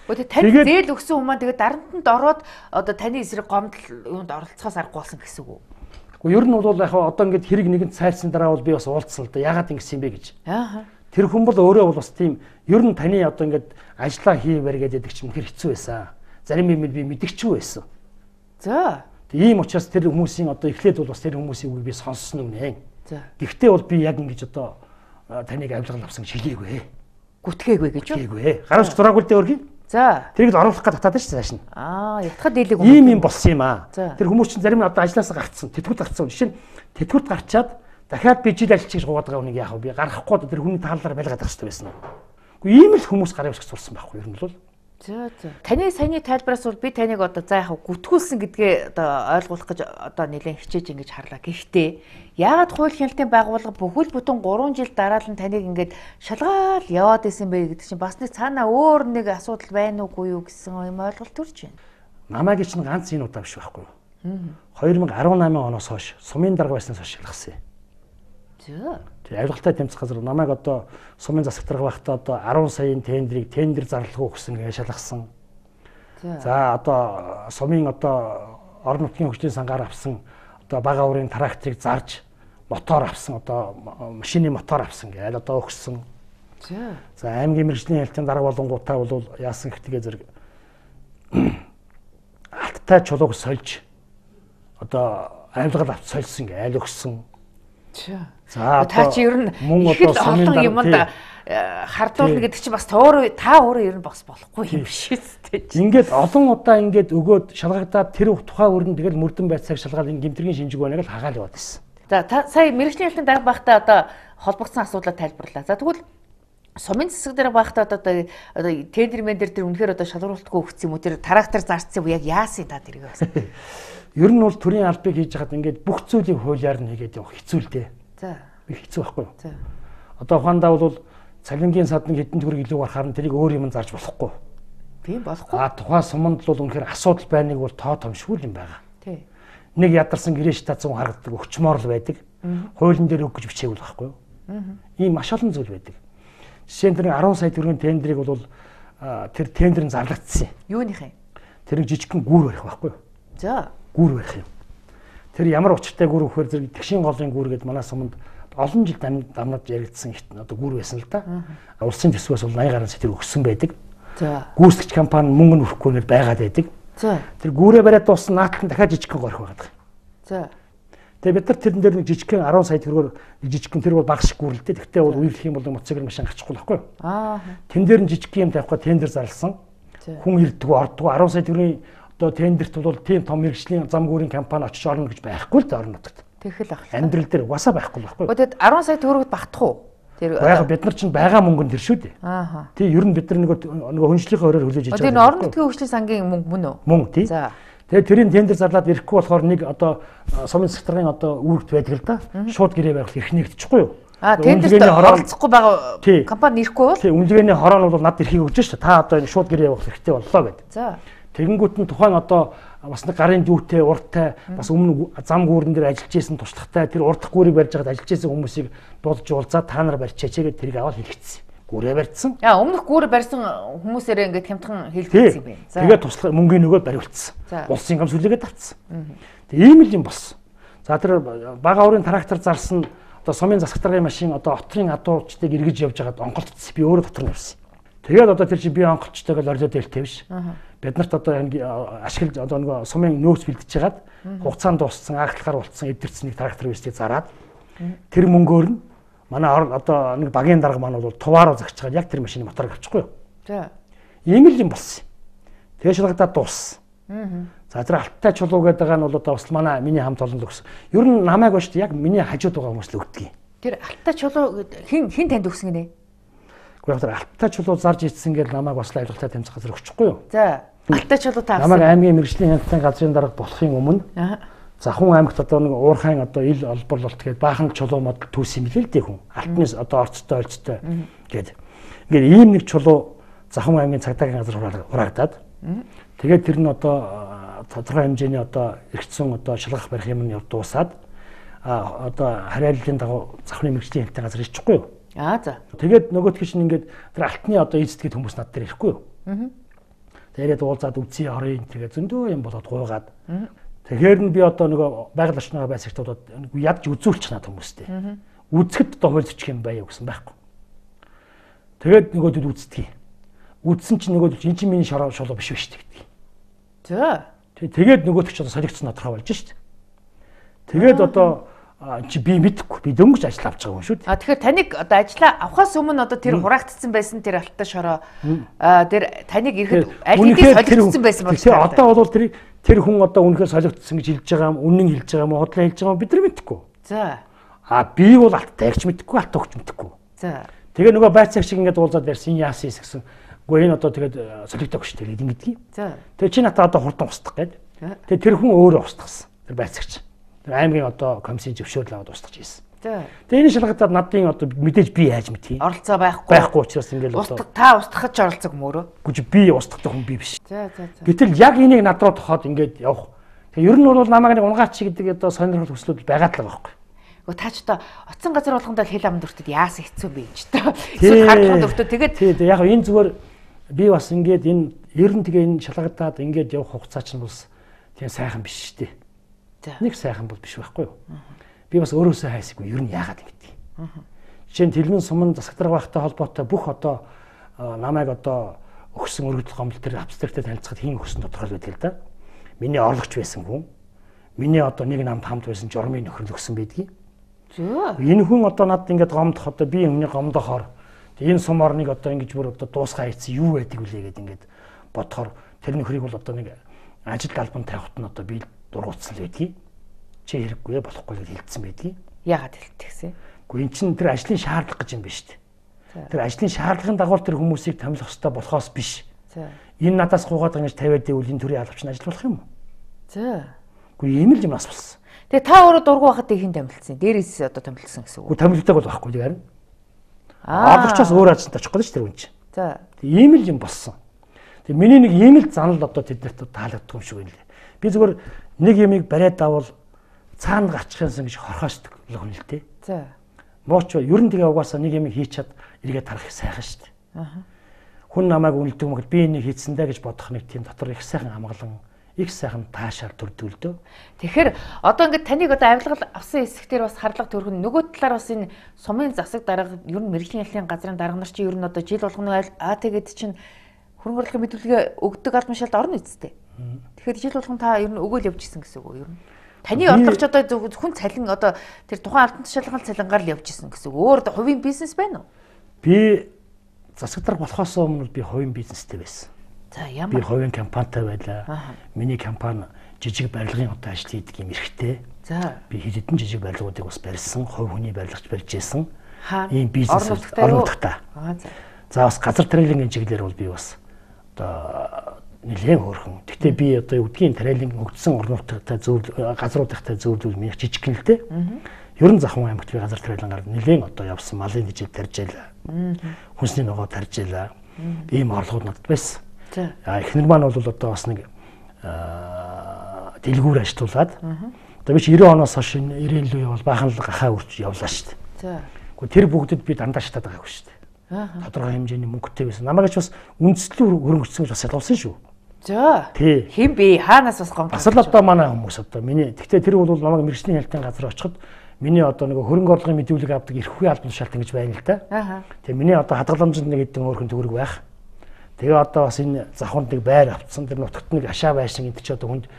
Speaker 1: Өөртөө тань зээл өгсөн хүмүүс тэгээд дарамтанд ороод одоо таны эсрэг гомдол юунд оролцохоос аргагүй болсон гэсэн үг үү?
Speaker 2: Уу ер нь бол яг одоо ингээд хэрэг нэгэнд цайлсан дараа бол би бас уулзсан л да. Ягаад ингэсэн юм бэ гэж. Аа. Тэр хүн бол өөрөө бол бас тийм ер нь таны одоо ингээд ажиллаа хийвэр гэдэг чинь хэр хэцүү байсан. Зарим юм би мэдэрчгүй байсан. За. Ийм учраас тэр хүмүүсийн одоо эхлээд бол бас тэр хүмүүсийн үгийг би сонссон үнэ. Гэхдээ бол би яг ингэж одоо таныг авилгал авсан шилээгүй. Гүтгээгүй гэж үү? Гүтгээгүй. Гараас зураггүй дээр өргөе. За. Тэрийг л оруулах гэж татаад шүү цааш нь.
Speaker 1: Аа, ятгахад дийлэг юм. Ийм юм
Speaker 2: болсон юм аа. Тэр хүмүүс чинь зарим нь одоо ажлаас гарцсан, тэтгүрт гарцсан. Жишээ нь тэтгүрт гарчаад дахиад би жил ажиллаж гэж гугаад байгаа хүнийг яах вэ? Би гарахгүй одоо тэр хүний тааллаар байлгаад байх хэрэгтэй байсан. Уу ийм л хүмүүс гараа өсгөх сурсан байхгүй юм бол За за. Таны саяны тайлбараас бол би таныг одоо за яг гүтгүүлсэн
Speaker 1: гэдгээ одоо ойлгуулах гэж одоо нэлээд хичээж ингэж харлаа. Гэхдээ яагаад хууль хяналтын байгууллага бүхэл бүтэн 3 жил дараалан таныг ингэж шалгаал яваад исэн бэ гэдэг чинь бас нэг цаана өөр нэг асуудал байна уугүй юу гэсэн юм ойлголт төрж байна.
Speaker 2: Намайг чинь ганц энэ удаа биш байхгүй юу? 2018 оноос хойш сумын дарга байснаас хойш шалгасан юм. Зөө. Тэр авиргалтай тэмцэх газар намайг одоо сумын засагтрах байхдаа одоо 10 саяын тендерийг тендер зарлахуу өгсөн гэж шалгасан. За одоо сумын одоо орон нутгийн хөгжлийн сангаар авсан одоо бага аврын тракторыг зарж мотор авсан одоо машины мотор авсан гээл одоо өгсөн. За аймгийн мэрэгжлийн хэлтэн дарга болонгуудаа бол яасан гэхдээ зэрэг <clears throat> алттай чулууг сольж одоо авилгал авч сольсон гээл өгсөн. Та чи ер нь их л олон юмд
Speaker 1: э, хардуулна гэдэг чи бас өөрөө та өөрөө ер нь бас
Speaker 2: болохгүй юм шиг теж. Ингээд олон удаа ингээд өгөөд шалгагдаад тэр тухайн өрн тэгэл мөрдөн байцааг шалгаад ин гимтэргийн шинжиг байнаг л хагаал яваад гисэн.
Speaker 1: За та сая мэрэгчлийн хэлтэн дарга багтаа одоо холбогдсон асуудлаа тайлбарлаа. За тэгвэл сумын засаг дээр багтаа одоо одоо тендер мендер дээр үнэхээр одоо шалгуултгүй өгсөн юм уу? Тэр трактор зарцсан уу? Яг яасын та тэргээ
Speaker 2: бас. <laughs> Ер нь бол төрийн албыг хийж хаад ингээд бүх зүйлийг хуулиар нь хийгээд явах хэцүү л дээ. За. Их хэцүү байхгүй юу? За. Одоо ухаандаа бол цагингийн садны хитэн төгрөг илүү гарахаар нь тэрийг өөр юм зарж болохгүй. Тийм болохгүй. А тухайн суманд бол үнэхээр асуудал байныг бол тоо томшгүй юм байгаа. Тий. Нэг ядарсан гэрээш тацсан харагддаг өчмөр л байдаг. Хуулийн дээр өгч бичээгүй л байхгүй юу? Ийм маш олон зүйл байдаг. Жишээ нь тэр 10 сая төгрөгийн тендерийг бол тэр тендер нь зарлагдсан. Юуных юм? Тэр жижигхэн гүр барих байхгүй юу? За. Гүр барих юм. Тэр ямар учиртай гүр өгөхөр зэрэг тэгшин голын гүр гэдэг манай суманд олон жил дамнад яригдсан одоо гүр байсан л да. Улсын төсвөөс бол 80 гаруй сая төгрөг өгсөн байдаг. За. Гүйцэтгэгч компани мөнгө нөхөхгүйгээр байгаад байдаг. За. Тэр гүрээ бариад дууссан наатан дахиад жижигхэн горих байгаад. За. Тэгээ бид нар тэрэн дээр нэг жижигхэн 10 сая төгрөгөөр нэг жижигхэн тэр бол багш гүрэлтэй. Тэгтээ бол үйлдэх юм бол моцгэр машин авчихгүй байхгүй юу? Аа. Тэн дээр нь жижигхэн юм тавихгүй тендер зарлсан. Хүн ирдгүү ордгүү 10 сая төгрөгийн одоо тендерт бол тийм том мэрэгжлийн замгүүрийн компани очиж орно гэж байхгүй л зорн нутагт.
Speaker 1: Тэгэх л ах. Амьдрал
Speaker 2: дээр угаасаа байхгүй л байхгүй.
Speaker 1: Өдөрт 10 сая төгрөгд багтах уу? Тэр байга
Speaker 2: бид нар чинь байгаа мөнгөнд тэр шүү дээ. Аа. Тий, ер нь бид нар нөгөө нөгөө хүнчлэлийн хороор хүлээж иж байгаа. Тэр орон
Speaker 1: нутгийн хөгжлийн сангийн мөнгө мөн үү?
Speaker 2: Мөн тий. За. Тэгээ тэрийн тендер зарлаад ирэхгүй болохоор нэг одоо сумын сэтгэрийн одоо үүрэгт байдаг л да. Шууд гэрээ байгуулах ирэх нэгдэхгүй юу?
Speaker 1: А тендерт оролцохгүй байгаа
Speaker 2: компани ирэхгүй бол? Тий, үнэлгээний хороо нь бол над ирэхийг өгч шүү дээ. Та одоо энэ шууд гэрээ явуулах хэрэгтэй боллоо гэдэг. За. Тэгэнгүүт нь тухайн одоо бас нэг гарын дүүтэй, урттай бас өмнө зам гүүрэн дээр ажиллаж исэн туршлагатай тэр урдх гүүрийг барьж хагаад ажиллаж исэн хүмүүсийг дуудаж уулзаад та нар барьчаач гэж тэрийг аваад хэлгэцсэн. Гүүрээ барьцсан.
Speaker 1: Яа өмнөх гүүр барьсан хүмүүсээрээ ингээд хямдхан хэлгэцсэн юм байна. Тэгээд
Speaker 2: туслах мөнгөний нөгөө бариулцсан. Улсын гам сүлээгээд авцсан. Тэг ийм л юм болсон. За тэр бага аврын трактор зарсан одоо сумын засагтаргын машин одоо отрын адуучдыг эргэж явж хагаад онголтцсан. Би өөрөө дотор нь явсан. Тэгээд одоо тэр чинь би онголчтойгоо лорлоо дээлтэй биш бид нарт одоо ашиглаж одоо нөгөө сумын нөөц бэлдэж чагаад хугацаанд дууссан агтлахаар болцсон эвдэрцнийг трактор вирсээ зараад тэр мөнгөөр нь манай одоо нэг багийн дарга маань бол туваараа загч чагаад яг тэр машины моторыг авчихгүй юу. За. Ийм л юм болсон. Тэгээ шалгадаа дууссан. За тэр алттай чулуу гэдэг нь бол одоо бас манай миний хамт олон л өгсөн. Ер нь намайг ба шүү дээ яг миний хажууд байгаа хүмүүс л өгдөг юм.
Speaker 1: Тэр алттай чулуу хин хин танд өгсөн гинэ?
Speaker 2: Гэхдээ алттай чулуу зарж ийцсэн гэж намайг бас л авилгатай тэмцэх газар өгчихгүй
Speaker 1: юу? За. Алтай чулуутай авсан. Намаг
Speaker 2: аймгийн мэрэгжлийн хяналтын газрын дарга болохын өмнө Захун аймагт одоо нэг уурхайн одоо ил олборлолт гэдээ баахан чулуу мод төсөв юм лээ л дээ хүн. Алтнаас одоо орцтой олцтой гэдэг. Ингээд ийм нэг чулуу Захун аймгийн цагдаагийн газар хураагдаад тэгээд тэр нь одоо э, тодорхой хэмжээний одоо эргэцсэн одоо шалгах барих юм нь дуусаад а одоо харьяаллын дагуу захны мэрэгжлийн хяналтын газар ичихгүй юу? Аа за. Тэгээд нөгөөдгөө чинь ингээд тэр алтны одоо эзэд гээд хүмүүс над дээр ирэхгүй юу? Аа Тэгээд уулзаад үзье хорийн тэгээ зөндөө юм болоод гуйгаад. Тэгэхээр нь би одоо нөгөө байгаль орчныгаа байсагтуудад ядж үзүүлчих надад хүмүүстэй. Үзэхэд одоо хуйлчих юм байя гэсэн байхгүй. Тэгээд нөгөөдөд үздэг. Үзсэн чинь нөгөөд чинь чинь миний шороо шулуу биш байж гэдэг. За. Тэгээд нөгөөд чинь одоо солигдсон тодорхой болж шít. Тэгээд одоо чи би мэдэхгүй би дөнгөж ажил авч байгаа юм шүү
Speaker 1: дээ. А тэгэхээр таныг одоо ажлаа авахаас өмнө одоо тэр хураагдсан байсан тэр алттай шороо тэр таныг ирэхэд аль хэдийн солигдсон байсан бол тэгээ одоо
Speaker 2: бол тэр тэр хүн одоо үнэхээр солигдсон гэж хэлж байгаа юм үнэн хэлж байгаа юм хотлоо хэлж байгаа юм бид нар мэдэхгүй. За. А би бол алт тайгч мэдэхгүй алт өгч мэдэхгүй. За. Тэгээ нөгөө байцаг шиг ингээд уулзаад ярьсан яасан гэсэн. Гэхдээ энэ одоо тэгээд солигдох шүү дээ гэдэг юм гэдгийг. За. Тэгээ чи натаа одоо хурдан устгах гээд. Тэгээ тэр хүн өөрөө устгасан. Тэр байцагч. Тэр аймгийн одоо комиссийн зөвшөөрөл аваад устгаж ирсэн.
Speaker 4: Тэгээ
Speaker 2: энэ шалгалтад надын одоо мэдээж би яаж мэдхий. Оролцоо байхгүй. Байхгүй учраас ингээл одоо
Speaker 1: та устгах гэж
Speaker 2: оролцог мөрөө. Гүж би устгах хүн би биш. За за за. Гэтэл яг энийг над руу тохоод ингээд явах. Тэгээ ер нь бол намайг нэг унгаач гэдэг одоо сонирхол хүслүүд байгаад л байгаа байхгүй. Нөгөө та ч одоо утсан
Speaker 1: газар болгонд хэл ам дөртөд яасан хэцүү бэ гэж та. Эсвэл хандлага дөртөд тэгээд
Speaker 2: Тий, яг энэ зүгээр би бас ингээд энэ ер нь тэгээ энэ шалгалтад ингээд явах хугацаа чинь бас тийм сайхан биш шүү дээ. Тий. Нэг сайхан бол биш байхгүй юу? Би бас өөрөөсөө хайсгүй ер нь яагаад ингэдэг. Жишээ нь тэлмэн суман засагтраг байхтай холбоотой бүх одоо намайг одоо өгсөн өргөдөл гомдол төр абстрактад танилцахад хин өгсөн тодорхойл байдаг л да. Миний орлогч байсан хүн. Миний одоо нэг намд хамт байсан журмын нөхөр өгсөн байдгийг. Зөө. Энэ хүн одоо надад ингээд гомдох одоо би өмнө гомдохоор энэ сум орныг одоо ингэж бүр одоо дуусгай хийсэн юу байдаг вүлээ гэдээ ингээд бодохоор тэр нөхрийг бол одоо нэг ажил албан тавихт нь одоо би дургуутсан л байдгийг чи хэрэггүй болохгүй гэж хэлсэн байдгийг яагаад хэлтгсэн? Гэхдээ эн чинь тэр ажлын шаардлага гэж юм байна шүү
Speaker 1: дээ.
Speaker 2: Тэр ажлын шаардлагын дагуу тэр хүмүүсийг томилох хэрэгтэй болохоос биш. Энэ надаас гуугаад ингэж тавиад байвал энэ төрлийн алавч нь ажил болох юм уу? За. Гэхдээ ийм л юм бас болсон.
Speaker 1: Тэгээ та өөрөө дургу байхад хин томилсон. Дээрээс одоо томилсон гэсэн үг. Гэхдээ томилдог
Speaker 2: бол байхгүй яг нь. Аа. Аврагчаас өөр ажилд очих гэдэг тэр үн чинь. За. Ийм л юм болсон. Тэг миний нэг ийм л занал одоо тэднэрт таалагддаг юм шиг байна лээ. Би зүгээр нэг ямиг бариад авал цаана гарчихсан гэж хорхоочдаг л хүн л тээ. За. Мууч ер нь тэгээ угаасаа нэг ямиг хийчаад эргээд тарах их сайхан шүү дээ. Аа. Хүн намайг үнэлдэг мөхөд би энийг хийцэндэ гэж бодох нэг тийм дотор их сайхан амгалан их сайхан таашаар төрдөлдөө. Тэгэхээр
Speaker 1: одоо ингээд таныг одоо авилгал авсан хэсэгтэр бас харлага төрхөн нөгөө талаар бас энэ сумын засаг дарга ер нь мэрэгжлийн ялын газрын дарга нар чи ер нь одоо жил болгоно аа тэгээд чинь хөрөнгө оруулахын мэдрэлгээ өгдөг албан тушаалд орно үсттэй. Тэгэхээр жил болгон та ер нь өгөөл явж
Speaker 2: исэн гэсэн үг үү ер нь. Таны орлогоч
Speaker 1: одоо зөвхөн цалин одоо тэр тухайн албан тушаалын цалингаар л явж
Speaker 2: исэн гэсэн үг. Өөр хувийн бизнес байна уу? Би засагдар болохоос өмнө би хувийн бизнестэй байсан.
Speaker 4: За ямар би хувийн
Speaker 2: компанитай байлаа. Миний компани жижиг барилгын удаа ажил хийдэг юм эрхтэй. За би хэдэн жижиг барилгуудыг бас барьсан, хувь хүний барилгач барьж исэн.
Speaker 4: Ийм бизнес орнотогтой.
Speaker 2: За бас газар тариалангийн чиглэлээр бол би бас одоо нэлээд хөрхөн. Гэхдээ би одоо үдгийн тарайлын хөгжсөн орнуудтай зөв газруудтай зөвлөл минь жижиг гэн л дээ. Ер нь захын аймагт би газар тарайлан гар нэлээд одоо явсан малын дижиг тарж ялаа. Хүнсний ногоо тарж ялаа. Ийм орлогод надад байсан. А эхнэр маань бол одоо бас нэг дэлгүүр ажилуулад
Speaker 3: одоо
Speaker 2: би ч 90 оноос хойш 90 л үе бол баахан л гахаа үрч явлаа шүү дээ. Тэгвэл тэр бүгдэд би дандаа шатаад байгаагүй шүү дээ.
Speaker 1: Тодорхой
Speaker 2: хэмжээний мөнгөтэй байсан. Намайг ч бас үндэслэл хөрөнгөцсөн гэж бас ялуулсан шүү. За. Тий. Хэн бэ? Хаанаас бас гомдсон? Бас л одоо манай хүмүүс одоо миний. Тэгтээ тэр бол намайг мэрэгчлийн хэлтэн газар очиход миний одоо нэг хөрөнгө орлогын мэдүүлэг авдаг эрхгүй албан тушаалт ингэж байна л да. Аа. Тэгээ миний одоо хадгаламжинд нэг хэдэн өөрхөн төгрөг байх. Тэгээ одоо бас энэ завханд нэг байр автсан. Тэр нутагт нэг ашаа байшин гэдэг чи одоо хүнд.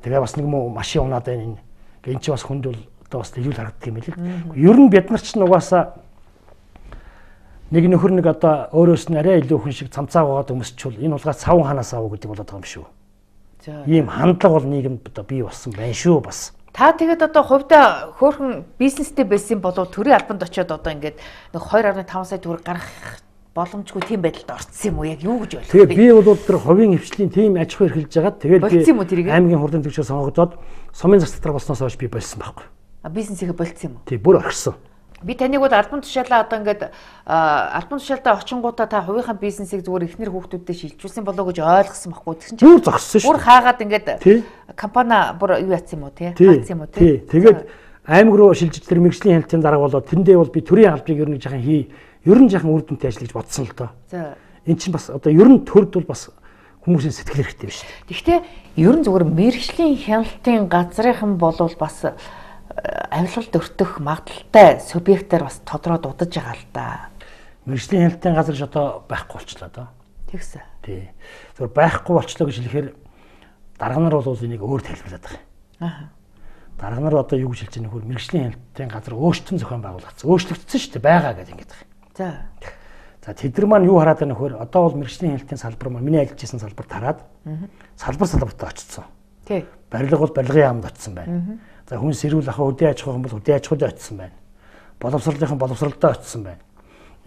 Speaker 2: Тэгээ бас нэг муу машин унаад байна энэ. Гэнэ чи бас хүнд бол одоо бас илүү харагддаг юм билэг. Ер нь бид нар ч нугасаа нэг нөхөр нэг одоо өөрөөс нь арай илүү хүн шиг цамцаа гоод өмсчүүл энэ улгаас савн ханаас аав гэдэг болоод байгаа юм шүү. За. Ийм хандлага бол нийгэмд одоо бий болсон байна шүү бас.
Speaker 1: Та тэгээд одоо хувьда хөөхөн бизнестэй байсан болов төрийн албанд очиод одоо ингээд нэг 2.5 сая төгрөг гарах боломжгүй тийм байдалд орцсон юм уу яг юу гэж болох вэ? Тэгээ би
Speaker 2: бол тэр ховийн хвчлийн тийм аж ахуй эрхэлж жагаад тэгээд би аймгийн хурдан төвчөөр сонгогдоод сумын засаг дарга болсноос хойш би болсон байхгүй. А бизнесээ болцсон юм уу? Тий, бүр орхисон.
Speaker 1: Би таныг бол альбом тушаалаа одоо ингээд альбом тушаалтаа очингуудаа та хувийнхаа бизнесийг зүгээр эхнэр хүүхдүүдэд шилжүүлсэн болоо гэж ойлгосон байхгүй. Тэгсэн чинь бүр зогссон шүү. Бүр хаагаад ингээд компани бүр юу яц юм уу тий? Хаац юм уу тий? Тэгээд
Speaker 2: аймаг руу шилжиж тэр мэрэгжлийн хяналтын дараа болоо тэндээ бол би төрийн албыг ер нь жаахан хий. Ер нь жаахан үр дүнтэй ажил гэж бодсон л доо. За. Энд чинь бас одоо ер нь төрд бол бас хүмүүсийн сэтгэл хэрэгтэй биш. Гэхдээ ер нь зүгээр мэрэгжлийн
Speaker 1: хяналтын газрынхан болвол бас авилалд өртөх магадaltaй субъектээр
Speaker 2: бас тодроод удаж байгаа л да. Мэргэжлийн хяналтын газар ч одоо байхгүй болчлоо доо. Тэгсэн. Тий. Зөв байхгүй болчлоо гэж хэлэхээр дарга нар бол энийг өөр тайлбарлаад байгаа. Аа. Дарга нар одоо юу гэж хэлж байгаа нөхөр мэргэжлийн хяналтын газар өөрчлөлтөн зохион байгуулагдсан. Өөрчлөгдсөн шүү дээ байгаа гэдэг ингэж байгаа. За. За тэд нар маань юу хараад байгаа нөхөр одоо бол мэргэжлийн хяналтын салбар маань миний ажиллаж байсан салбар тараад салбар салбартаа очсон. Тий. Барилга бол барилгын яамд очсон байна. Аа За хүн сэрүүл ахаа үдээ аж ахуй юм бол үдээ аж ахуйд очисон байна. Боловсролынхан боловсролдоо очисон байна.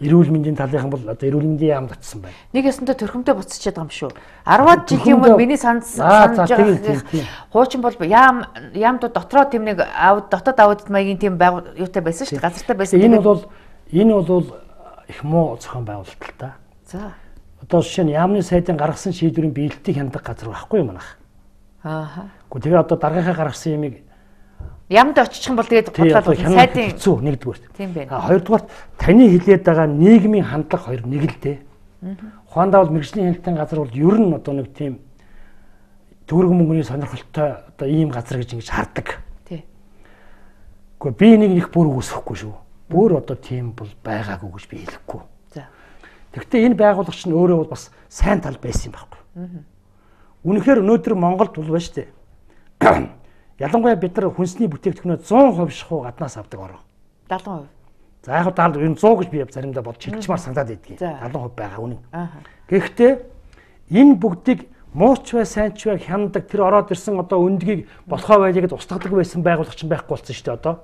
Speaker 2: Эрүүл мэндийн талынхан бол одоо эрүүл мэндийн яамд очисон байна.
Speaker 1: Нэг ясантаа төрхөмтөө буцчихад байгаа юм
Speaker 2: шүү. 10-аад жилийн өмнө миний санд санаж байгаа хуучин
Speaker 1: бол яам яамдууд дотроо тэм нэг авд дотоод авд маягийн тэм юутай байсан шүү дээ. Газартай байсан. Энэ бол
Speaker 2: энэ бол их муу зохион байгуулалт л та. За. Одоо жишээ нь яамны сайдын гаргасан шийдвэрийн биелэлтийг хяндаг газар байхгүй юм анах. Аа. Гэхдээ тэгээ одоо даргаахаа гаргасан ямиг
Speaker 1: Ямд очих юм бол тэгээд бодлоо сайдын хэцүү нэгдүгээр. Тийм байна. А
Speaker 2: хоёрдугаар таны хилээд байгаа нийгмийн хандлага хоёр нэг л дээ. Ухаандаа бол мэрэгжлийн хяналтын газар бол ер нь одоо нэг тийм төгрөг мөнгөний сонирхолтой одоо ийм газар гэж ингэж хардаг. Тий. Гэхдээ би нэг их бүр үсэхгүй шүү. Бүр одоо тийм бол байгаагүй гэж би хэлэхгүй. За. Тэгвэл энэ байгууллага чинь өөрөө бол бас сайн тал байсан юм байхгүй. Аа. Үнэхээр өнөөдөр Монголд бол ба штэ Ялангуяа бид нар хүнсний бүтээгдэхүүнөө 100% шахуу гаднаас авдаг орон. 70%. За яг хад 100 гэж би заримдаа бодож хэлчмаар санагдаад идэгий. 70% байгаа үнэн. Гэхдээ энэ бүгдийг мууч бай сайнч бай хяндаг тэр ороод ирсэн одоо өндгийг болохоо байлгээд устгадаг байсан байгуулах чинь байхгүй болсон шүү дээ одоо.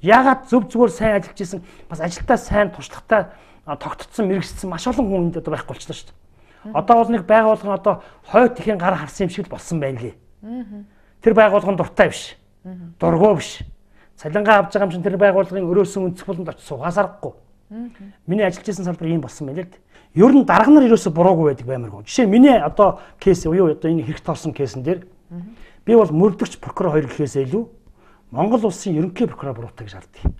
Speaker 2: Ягаад зөв зүгээр сайн ажиллаж исэн бас ажилдаа сайн туршлагатай тогтцсон мэрэгссэн маш олон хүн энд одоо байхгүй болчихлоо шүү дээ. Одоо бол нэг байгуулга одоо хойд ихэн гараа харсан юм шиг болсон байна лээ. Аа тэр байгууллагын дуртай биш. Дургуй биш. Цалингаа авч байгаа юм чинь тэр байгууллагын өрөөсөн өнцг бүлэнд очиж суугаас аргагүй. Миний ажиллаж байсан салбар ийм болсон байлээ л дээ. Ер нь дарга нар ерөөсө буруугүй байдаг баймаргүй. Жишээ миний одоо кейс уу юу одоо энэ хэрэгт орсон кейсэн дээр би бол мөрдөгч прокурор хоёр гэхээсээ илүү Монгол улсын ерөнхий прокурор буруутай гэж алдъя.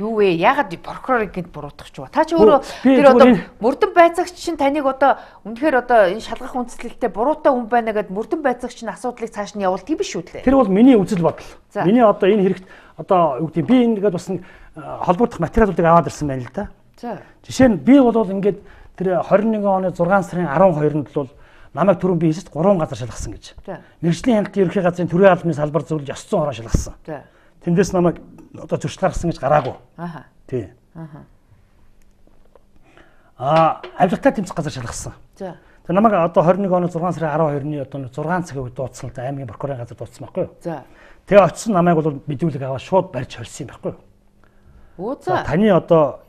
Speaker 1: Юу вэ? Ягаад прокурор гээд буруутгах ч вэ? Та чи өөрөө тэр одоо мөрдөн байцагч чинь таныг одоо үнэхээр одоо энэ шалгах үндслэлтэй буруутай хүн байна гэд мөрдөн байцагч нь асуудлыг цааш нь явуул тийм биш үү лээ. Тэр
Speaker 2: бол миний үзэл бодол. Миний одоо энэ хэрэгт одоо юу гэдэг би ингээд бас э, холбогдох материалуудыг аваад ирсэн байна л да. За. Жишээ нь би бол ингээд тэр 21 оны 6 сарын 12-нд бол намайг түрүүн би хийсэд 3 газар шалгасан гэж. Мэргэжлийн хяналтын ерөнхий газрын төрийн албаны салбар зөвлөж 900 хороо шалгасан. Тэндээс намайг одоо зөрчил гаргасан гэж гараагүй. Аха. Тий. Аха. Аа, авилтаа тэмцэх газар шалгасан. За. Тэгээ намайг одоо 21 оны 6 сарын 12-ны одоо 6 цагийн үед дуудсан л да аймгийн прокурорын газар дуудсан байхгүй юу? За. Тэгээ очисон намайг бол мэдүүлэг аваад шууд барьж хорьсон юм байхгүй юу?
Speaker 1: Оо за. Таны
Speaker 2: одоо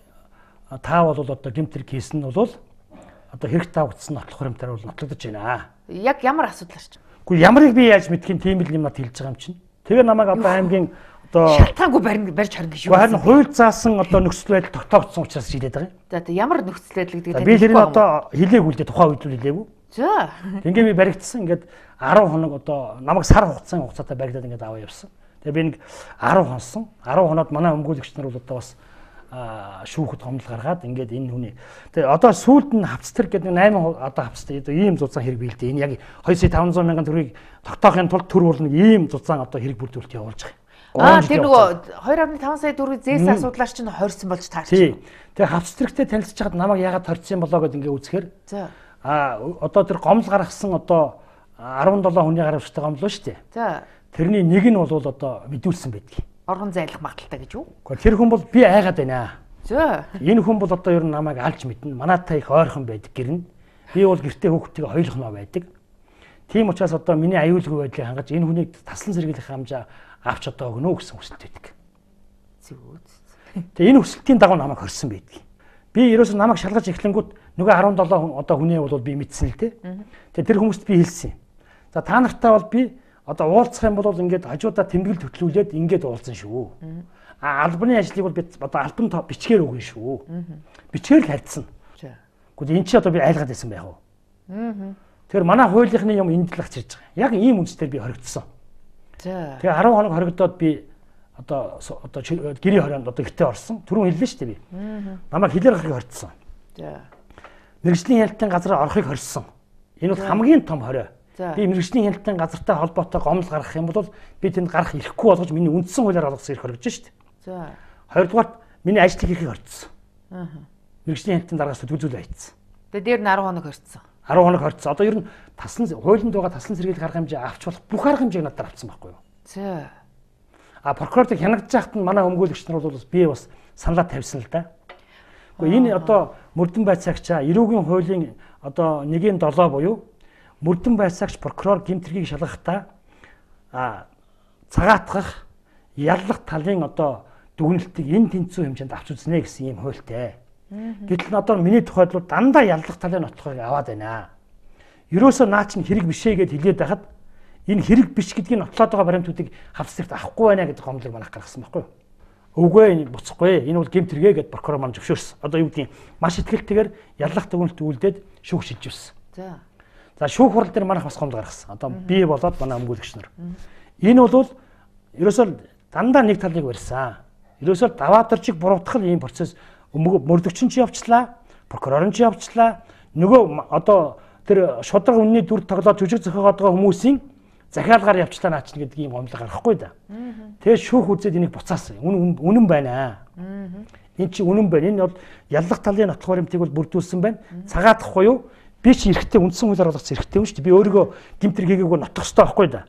Speaker 2: та бол одоо гимтэр кейс нь бол одоо хэрэг тавгдсан нотлох хуримтаар бол нотлогдож байна.
Speaker 1: Яг ямар асуудал арч?
Speaker 2: Гэхдээ ямарыг би яаж мэдхийн тийм л юм над хэлж байгаа юм чинь. Тэгээ намайг одоо аймгийн одоо шалтгаангүй барьж барьж харна гэж юу. Харин хууль заасан одоо нөхцөл байдал тогтоогдсон учраас хилээд байгаа юм.
Speaker 1: За тийм ямар нөхцөл байдал гэдэг тань. Би тэр нь одоо
Speaker 2: хилээгүй л дээ тухайн үед л хилээгүй. За. Ингээ би баригдсан ингээд 10 хоног одоо намайг сар хугацааны хугацаатай баригдаад ингээд аваа явсан. Тэгээ би нэг 10 хонсон. 10 хоноод манай өмгөөлөгч нар бол одоо бас шүүхэд хомдол гаргаад ингээд энэ хүний тэгээ одоо сүүлд нь хавц төр гэдэг 8 одоо хавц одоо ийм зузаан хэрэг биэлдэ энэ яг 2 сая 500 мянган төгрөгийг тогтоохын тулд төр бол нэг ийм зузаан одоо хэрэг бүрдүүлэлт явуулж байгаа Аа тэр нөгөө
Speaker 1: 2.5 сая төгрөг зээс асуудлаар
Speaker 2: чинь хорьсон болж таарч. Тэгээ хавц тэрэгтэй танилцж хаад намайг яагаад хорьсон болоо гэдээ ингээ үзэхэр. За. Аа одоо тэр гомл гаргасан одоо 17 хүний гаравчтай гомлоо шүү дээ. За. Тэрний нэг нь бол одоо мэдүүлсэн байдаг.
Speaker 1: Оргон зайлах магадaltaй гэж юу?
Speaker 2: Тэр хүн бол би айгаад байна. За. Энэ хүн бол одоо ер нь намайг алж мэднэ. Манайтай их ойрхон байдаг гэрнэ. Би бол гэртээ хүүхдтэйгээ хоёулхноо байдаг. Тийм учраас одоо миний аюулгүй байдлыг хангаж энэ хүнийг таслан сэргийлэх хамжаа авч чадаагүй нөө гэсэн хүсэлт байдаг. Зүгөөс. Тэгээ энэ хүсэлтийн дагуу намайг хорсон байдаг. Би ерөөсөө намайг шалгаж эхлэнгүүт нөгөө 17 хүн одоо хүний бол би мэдсэн л дээ. Тэгээ тэр хүмүүст би хэлсэн юм. За та нартай бол би одоо уулзах юм бол ингээд хажуудаа тэмдэглэл төтлүүлээд ингээд уулзсан шүү. А албаны ажлыг бол би одоо албан бичгээр өгөн шүү. Бичгээр л харьцсан. Гэхдээ эн чинь одоо би айлгаад байсан байх уу? Тэр манай хуулийнхны юм энд л гарч ирж байгаа. Яг ийм үнсээр би хоригдсон. Тэгээ 10 хоног хоригдоод би одоо одоо э, гэрийн хорионд одоо гэтээ орсон. Түрүүн хэллээ шүү дээ би. Намайг хилээр гарахыг хорьцсон. Мэргэжлийн хяналтын газар орохыг хорьсон. Энэ бол хамгийн том хорио. Би мэргэжлийн хяналтын газартай холбоотой гомл гарах юм бол би тэнд гарах эрхгүй болгож миний үндсэн хуулиар олгосон эрх хоригдж шүү дээ. За. Хоёрдугаар миний ажлыг хийхийг хорьцсон. Мэргэжлийн хяналтын дараагаас төдгөлзүүл айцсан. Тэгээ дээр нь 10 хоног хорьцсон. 10 хоног хорцсон. Одоо ер нь таслан хуулинд байгаа таслан сэргийлэх арга хэмжээ авч болох бүх арга хэмжээг надад авцсан байхгүй юу? За. А прокурорд хянагдаж байхад нь манай өмгөөлөгч нар бол би бас саналаа тавьсан л да. Уу энэ одоо мөрдөн байцаагчаа эрүүгийн хуулийн одоо 1.7 буюу мөрдөн байцаагч прокурор гэмтрийг шалгахтаа а цагаатгах яллах талын одоо дүгнэлтийг энэ тэнцүү хэмжээнд авч үзнэ гэсэн ийм хуультай. Гэтэл надад миний тохиолдлууд дандаа яллах талын нотлохыг аваад байна. Ерөөсөө наа чинь хэрэг бишээ гэд хэлээд байхад энэ хэрэг биш гэдгийг нотлоод байгаа баримтуудыг хавс зэрэгт авахгүй байна гэдэг гомдлыг манайх гаргасан байхгүй юу? Өвгөө энэ буцахгүй. Энэ бол гэмт хэрэгэ гэд прокурор маань зөвшөөрсөн. Одоо юу гэдгийг маш ихтэйгээр яллах төгөлт үүлдээд шүүх шилжүүлсэн. За. За шүүх хурал дээр манайх бас гомд гаргасан. Одоо бие болоод манай өмгөөлөгч нар. Энэ бол ерөөсөө дандаа нэг талыг барьсан. Ерөөсөө даваатарчиг буруутгах ийм процесс мөрдөгч нь ч явчлаа, прокурор нь ч явчлаа. Нөгөө одоо тэр шудраг үнний дүр тоглоод жүжиг зохиогоод байгаа хүмүүсийн захиалгаар явчлаа наач гэдэг ийм гомдол гарахгүй да. Тэгээд шүүх үзээд энийг буцаасан. Үнэн үнэн байна аа. Энэ чи үнэн байна. Энэ бол яллах талын нотлохоор юмтыг бол бүрдүүлсэн байна. Цагаатахгүй юу? би ч эрэхтэй үндсэн хуулиар болгох эрэхтэй юм шүү дээ. Би өөрийгөө гимтэр гэгээгөө нотох хэрэгтэй байхгүй да.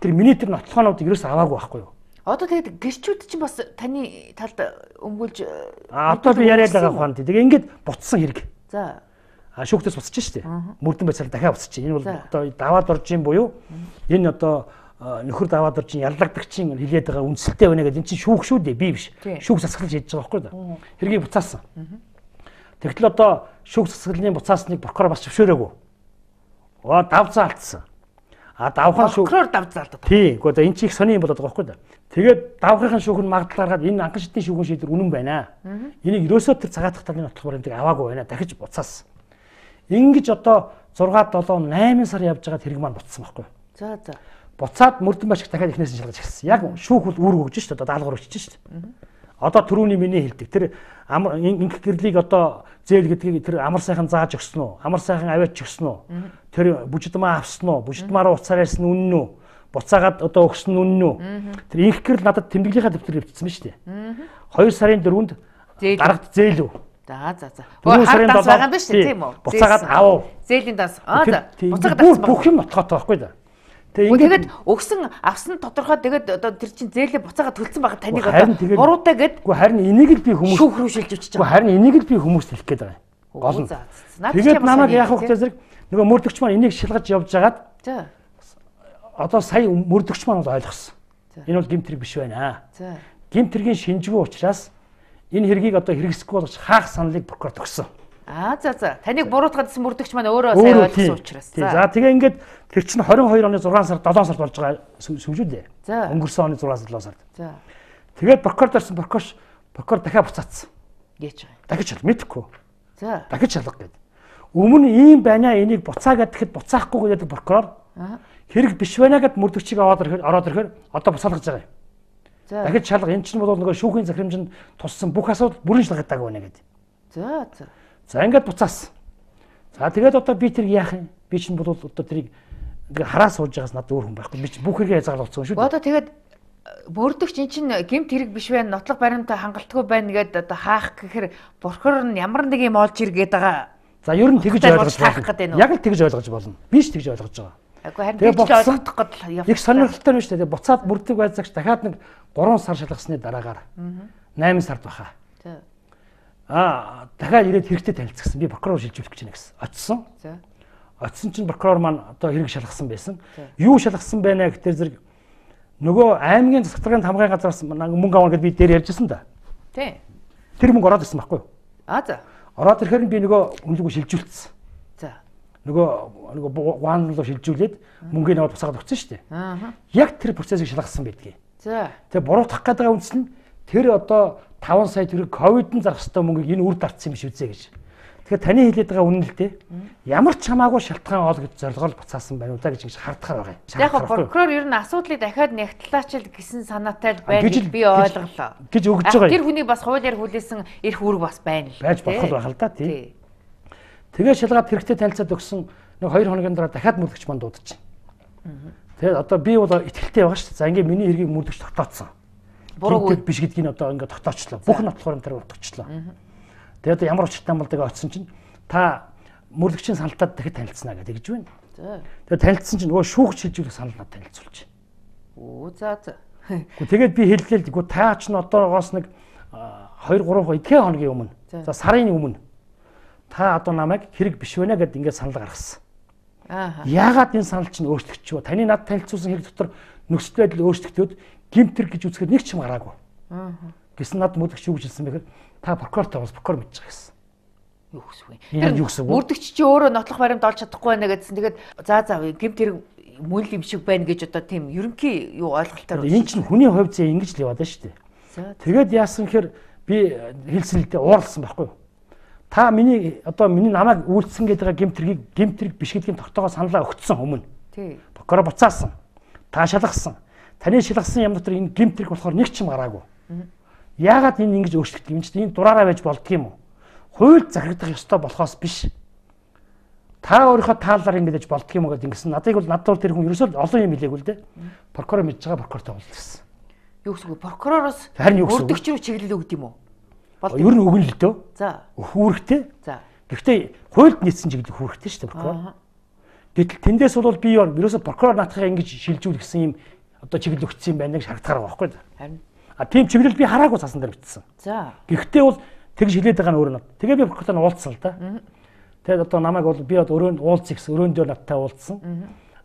Speaker 2: Тэр миний тэр нотлохоонууд ерөөс аваагүй байхгүй юу.
Speaker 1: Одоо тэгээд гэрчүүд чинь бас таны талд өмгүүлж аа э, одоо би яриад байгаа
Speaker 2: хуан тийм. Тэгээд ингээд буцсан хэрэг. За. А шүүхтээс буцаж штэ. Мөрдөн байцаал дахиад буцаж. Энэ бол одоо даваад орж юм буюу энэ одоо нөхөр даваад орж яллагдагчийн хилээд байгаа үнсэлтэй байна гэдэг энэ чинь шүүх шүү дээ би биш. Шүүх засаглаж хийж байгаа байхгүй юу? Хэргийг буцаасан. Тэгтэл одоо шүүх засаглалын буцаасныг прокурор бас зөвшөөрөөгүй. Оо давцаа алдсан. А давхан шүүх. Прокурор давж залдаг. Тий. Гэхдээ эн чинь их сони юм болоод байгаа байхгүй да. Тэгээд давхынхын шүүх нь магадлал гаргаад энэ анхан шидний шүүхэн шийдвэр үнэн байна. Энийг ерөөсөө тэр цагаатх талын нотлохоор юмдаг аваагүй байна. Дахиж буцаас. Ингиж одоо 6 7 8 сар явж байгаад хэрэг маань буцсан байхгүй. За за. Буцаад мөрдөн башиг дахиад эхнээс нь шалгаж эхэлсэн. Яг шүүх бол үүрэг өгж шүү дээ. Даалгавар өгч шүү дээ. Одоо түрүүний миний хэлдэг тэр амар ингэх гэрлийг одоо зээл гэдгийг тэр амар сайхан зааж өгсөн үү? Амар сайхан аваач өгсөн үү? Тэр бүжидмаа авсан уу? Бүжидмаараа уцаар ярьсан үнэн үү? Буцаагаад одоо өгсөн үнэн үү? Тэр ингэх гэрл надад тэмдэглэлийнхаа дэвтэр өвчсөн шүү
Speaker 3: дээ.
Speaker 2: 2 сарын 4-нд дарагт зээл үү?
Speaker 1: За за за. Өөр сарын 7-нд байгаа юм шүү дээ, тийм үү? Буцаагаад аав. Зээлийн данс. Аа за. Буцаагаад бүх
Speaker 2: юм отгоотой байхгүй даа. Тэгээд
Speaker 1: өгсөн авсан тодорхой тэгээд одоо тэр чин зээлээ буцаага төлсөн байгаа таныг одоо буруудаа
Speaker 2: гэд. Гэхдээ харин энийг л би хүмүүс шүүх рүү шилжүүлчихэж байгаа. Харин энийг л би хүмүүст хэлэх гээд байгаа юм. Гол нь. Тэгээд намайг яах вэ зэрэг нөгөө мөрдөгч маань энийг шилгаж явж байгаад одоо сая мөрдөгч маань бол ойлгосон. Энэ бол гимтрэг биш байна аа. Гимтрэгийн шинжгүй учраас энэ хэргийг одоо хэрэгсэхгүй болгож хаах саналыг прокурор төгсөн.
Speaker 1: Аа за за. Таныг буруутгаад гэсэн мөрдөгч маань өөрөө сайн ойлгосон учраас. За
Speaker 2: тэгээ ингээд тэр чинь 22 оны 6 сард 7 сард болж байгаа сүмжүүлээ. За. Өнгөрсөн оны 6 сард 7 сард. За. Тэгээд прокурор дэрсэн прокурор прокурор дахиад буцаацсан. Гэж байгаа. Дахиж хэл мэдхгүй. За. Дахиж шалга гэдэг. Өмнө ийм байна энийг буцаа гэхэд буцаахгүй гэдэг прокурор. Хэрэг биш байна гэд мөрдөгчийг аваад ороод ирэхээр одоо буцаалгаж байгаа юм.
Speaker 3: За.
Speaker 4: Дахиж
Speaker 2: шалга эн чинь бол нөгөө шүүхийн захирамжинд туссан бүх асуудал бүрэн шалгадаг байна гэдэг. За за. За ингээд буцаас. За тэгээд одоо би тэр яах юм? Би чинь бол одоо тэрийг ингээ хараа сууж байгаас надад өөр хүн байхгүй. Би чинь бүх хэрэгээ
Speaker 1: хязгаарлуулсан шүү дээ. Одоо тэгээд э, бүрдэгч эн чинь гемт хэрэг биш байх, нотлох баримтаа хангалтгүй байна гэдэг одоо хаах гэхэр бурхар нь ямар нэг юм олж иргээд байгаа.
Speaker 2: За ер нь тэгж ойлгож байна. Яг л тэгж ойлгож болно. Би ч тэгж ойлгож байгаа.
Speaker 1: Агүй харин тэгж ойлгох
Speaker 2: гол явж. Их сонирхолтой нь шүү дээ. Буцаад бүрдэг байцаагч дахиад нэг 3 сар шалгасны дараагаар 8 сард баха. А дахиад ирээд хэрэгтэй танилцсан. Би прокурор шилжүүлэх гэж байна гэсэн. Очсон. За. Очсон чинь прокурор маань одоо хэрэг шалгасан байсан. Юу шалгасан байна гэхдээ зэрэг нөгөө аймгийн засгийн хамгаалын газраас мөнгө авах гэдээ би дээр ярьжсэн да. Тий. Тэр мөнгө ороод ирсэн байхгүй юу? А за. Ороод ирэхээр би нөгөө үнэлгээг шилжүүлсэн. За. Нөгөө нөгөө гуан руу шилжүүлээд мөнгөний аваад бусаад өгсөн шүү дээ. Аа. Яг тэр процессыг шалгасан байдгийг. За. Тэгээ буруутгах гэдэг үндэс нь тэр одоо 5 сая төгрөг ковидын зарах хэвээр мөнгөийг энэ үр дардсан юм биш үзье гэж. Тэгэхээр таны хэлээд байгаа үнэн л дээ. Ямар ч хамаагүй шалтгаан ол гэж зорилгоор буцаасан байна уу та гэж ингэж хардхаар байгаа юм. Яг прокурор
Speaker 1: ер нь асуудлыг дахиад нэгтлаачил гэсэн санаатай байл би ойлголоо.
Speaker 2: гэж өгж байгаа. Тэр
Speaker 1: хүний бас хуулиар хүлээсэн эрх үүрэг бас байна л.
Speaker 2: Байж болох байх л да тий. Тэгээ шалгаад хэрэгтэй танилцаад өгсөн нэг 2 хоногийн дараа дахиад мөрдөгч манд дуудаж. Тэгээд одоо би бол ихтэлтэй байгаа шүү дээ. За ингээд миний хэргийг мөрдөгч тогтооцсон буруугүй биш гэдгийг одоо ингээд тогтоочлоо. Бүх нь батлах хуримтаар утгачлаа. Тэгээд одоо ямар учиртай болдог оцсон чинь та мөрлөгчийн сантад дахид танилцсна гэдэг гэж байна. Тэгээд танилцсан чинь нөгөө шүүгч шилжүүлэх санал надад танилцуулж
Speaker 1: байна. Оо за за.
Speaker 2: Тэгээд би хэллээ л гоо таа ч н одоогоос нэг 2 3 эдгээр хоногийн өмнө за сарын өмнө та одоо намайг хэрэг биш байна гэдээ ингээд санал гаргасан. Яагаад энэ санал чинь өөрчлөгдөв? Таны над танилцуулсан хэрэг дотор нөхцөл байдал өөрчлөгдөд гимтэр гэж үзэхэд нэг ч юм гараагүй. Аа. Гэсэн над мөдөгч юу гэж хэлсэн бэхээр та прокурортой уулз прокурор мэдчих гэсэн юу гэсэн үг вэ? Тэр юу гэсэн үг?
Speaker 1: Мөрдөгч чи өөрөө нотлох баримт олж чадахгүй байна гэдсэн. Тэгээд заа заа вэ? Гим тэр мөн л юм шиг байна гэж одоо тийм
Speaker 2: ерөнхий юу ойлголтоор байна. Энэ чинь хүний хувь зээ ингэж л яваад байна шүү дээ. Тэгээд яасан хэр би э, хэлсэлдээ ууралсан байхгүй юу? Та миний одоо миний намайг үйлцсэн гэдэг гимтрийг гимтрэг биш гэдгийг тогтоогоо саналаа өгцсөн өмнө. Тий. Прокурор буцаасан. Та шалгасан таны шилгасан юм дотор энэ гимтрик болохоор нэг ч юм гараагүй. Яагаад энэ ингэж өөрчлөгдөв юм чинь энэ дураараа байж болдг юм уу? Хууль захирагдах ёстой болохоос биш. Та өөрийнхөө таалаар ингэж болдг юм уу гэдэг ингэсэн. Надыг бол надад тэр хүн ерөөсөө олон юм хэлээгүй л дээ. Прокурор мэдж байгаа прокурортой уулзсан.
Speaker 1: Юу гэсэн үг? Прокуророос өрдөгч
Speaker 2: рүү чиглэл өгд юм уу? Бол ер нь өгнө л дөө. За. Хүүрэгтэй. За. Гэхдээ хуульд нийцсэн чиглэл хүүрэгтэй шүү дээ прокурор. Гэтэл тэндээс бол би ерөөсөө прокурор наатахыг ингэж шилжүүлсэн юм одоо чиглэл өгсөн юм байна гэж шаардлагаар байгаа байхгүй. Харин. А тийм чиглэл би хараагүй цаасан дээр бичсэн. За. Гэхдээ бол тэгж хилээд байгаа нь өөрөө над. Тэгээ би прокуратураа уулзсан л да. Тэгээд одоо намайг бол би одоо өрөөнд уулз ихс өрөөндөө надтай уулзсан.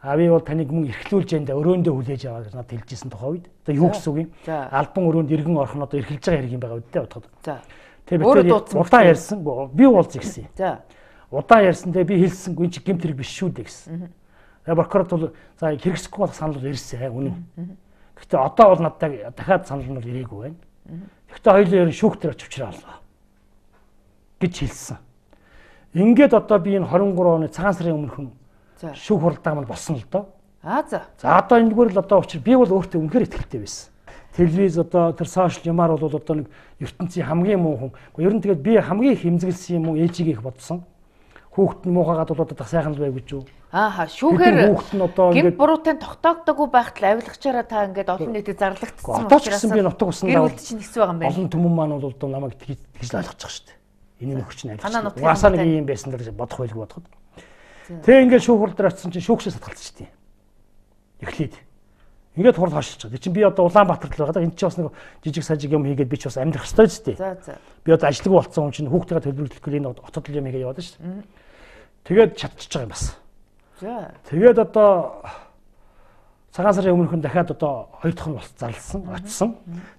Speaker 2: А би бол таныг мөн эрхлүүлж энэ өрөөндөө хүлээж аваа гэж надад хэлжсэн тухай үед. Одоо юу гэсэн үг юм? Албан өрөөнд иргэн орох нь одоо эрхэлж байгаа хэрэг юм байгаа үедээ бодоход. За. Тэгээд би удаан ярьсан. Би уулз ихсэн. За. Удаан ярьсан. Тэгээд би хэлсэн гүн чи гэмт хэрэг биш шүү дээ гэсэн. Прокуратур за хэрэгсэхгүй болох санал ирсэн үнэн. Гэхдээ одоо бол надад дахиад санал нь ирээгүй байна. Гэхдээ хоёулаа ер нь шүүхтэр очивчраа боллоо гэж хэлсэн. Ингээд одоо би энэ 23 оны цагаан сарын өмнөх нь шүүх хуралдаан маань болсон л доо. Аа за. За одоо энэгээр л одоо учир би бол өөртөө үнэхээр ихтэй байсан. Телевиз одоо тэр сошиал ямаар бол одоо нэг ертөнцийн хамгийн муу хүн. Ер нь тэгээд би хамгийн хэмзэглсэн юм уу ээжийг их бодсон. Хүүхэд нь муухайгаад бол одоо та сайхан л байг гэж юу
Speaker 1: Ааха, шүүхээр хүүхэд нь одоо ингээд гэр буруутай тогтоогдоогүй байхад л авилгачаараа та ингээд олон нийтэд зарлагдсан. Отооч гэсэн би нутаг усан даа. Гэр бүл чинь хэцүү байгаа юм байна. Олон
Speaker 2: түмэн маань бол одоо намайг тэгж л ойлгож байгаа шүү дээ. Энийг өгч нь ажиллаж. Угаасаа нэг юм байсан дэр бодох байлгүй бодоход. Тэг ингээд шүүхэл дээр очсон чинь шүүхшээ сатгалцчихтий. Эхлээд. Ингээд хурал хашилж байгаа. Тэг чинь би одоо Улаанбаатарт л байгаа. Энд чинь бас нэг жижиг сажиг юм хийгээд би ч бас амьдрах ёстой зү дээ. За за. Би одоо ажиллагүй болсон юм чинь хүүхдтэйгээ төлбөрлөхгүй энэ отод л юм хийгээд яваад шүү дээ. Тэгээд чадчихж байгаа юм бас. За. Тэгээд одоо цагаан сарын өмнөхөн дахиад одоо хоёр дахь нь бол зарлсан, очсон.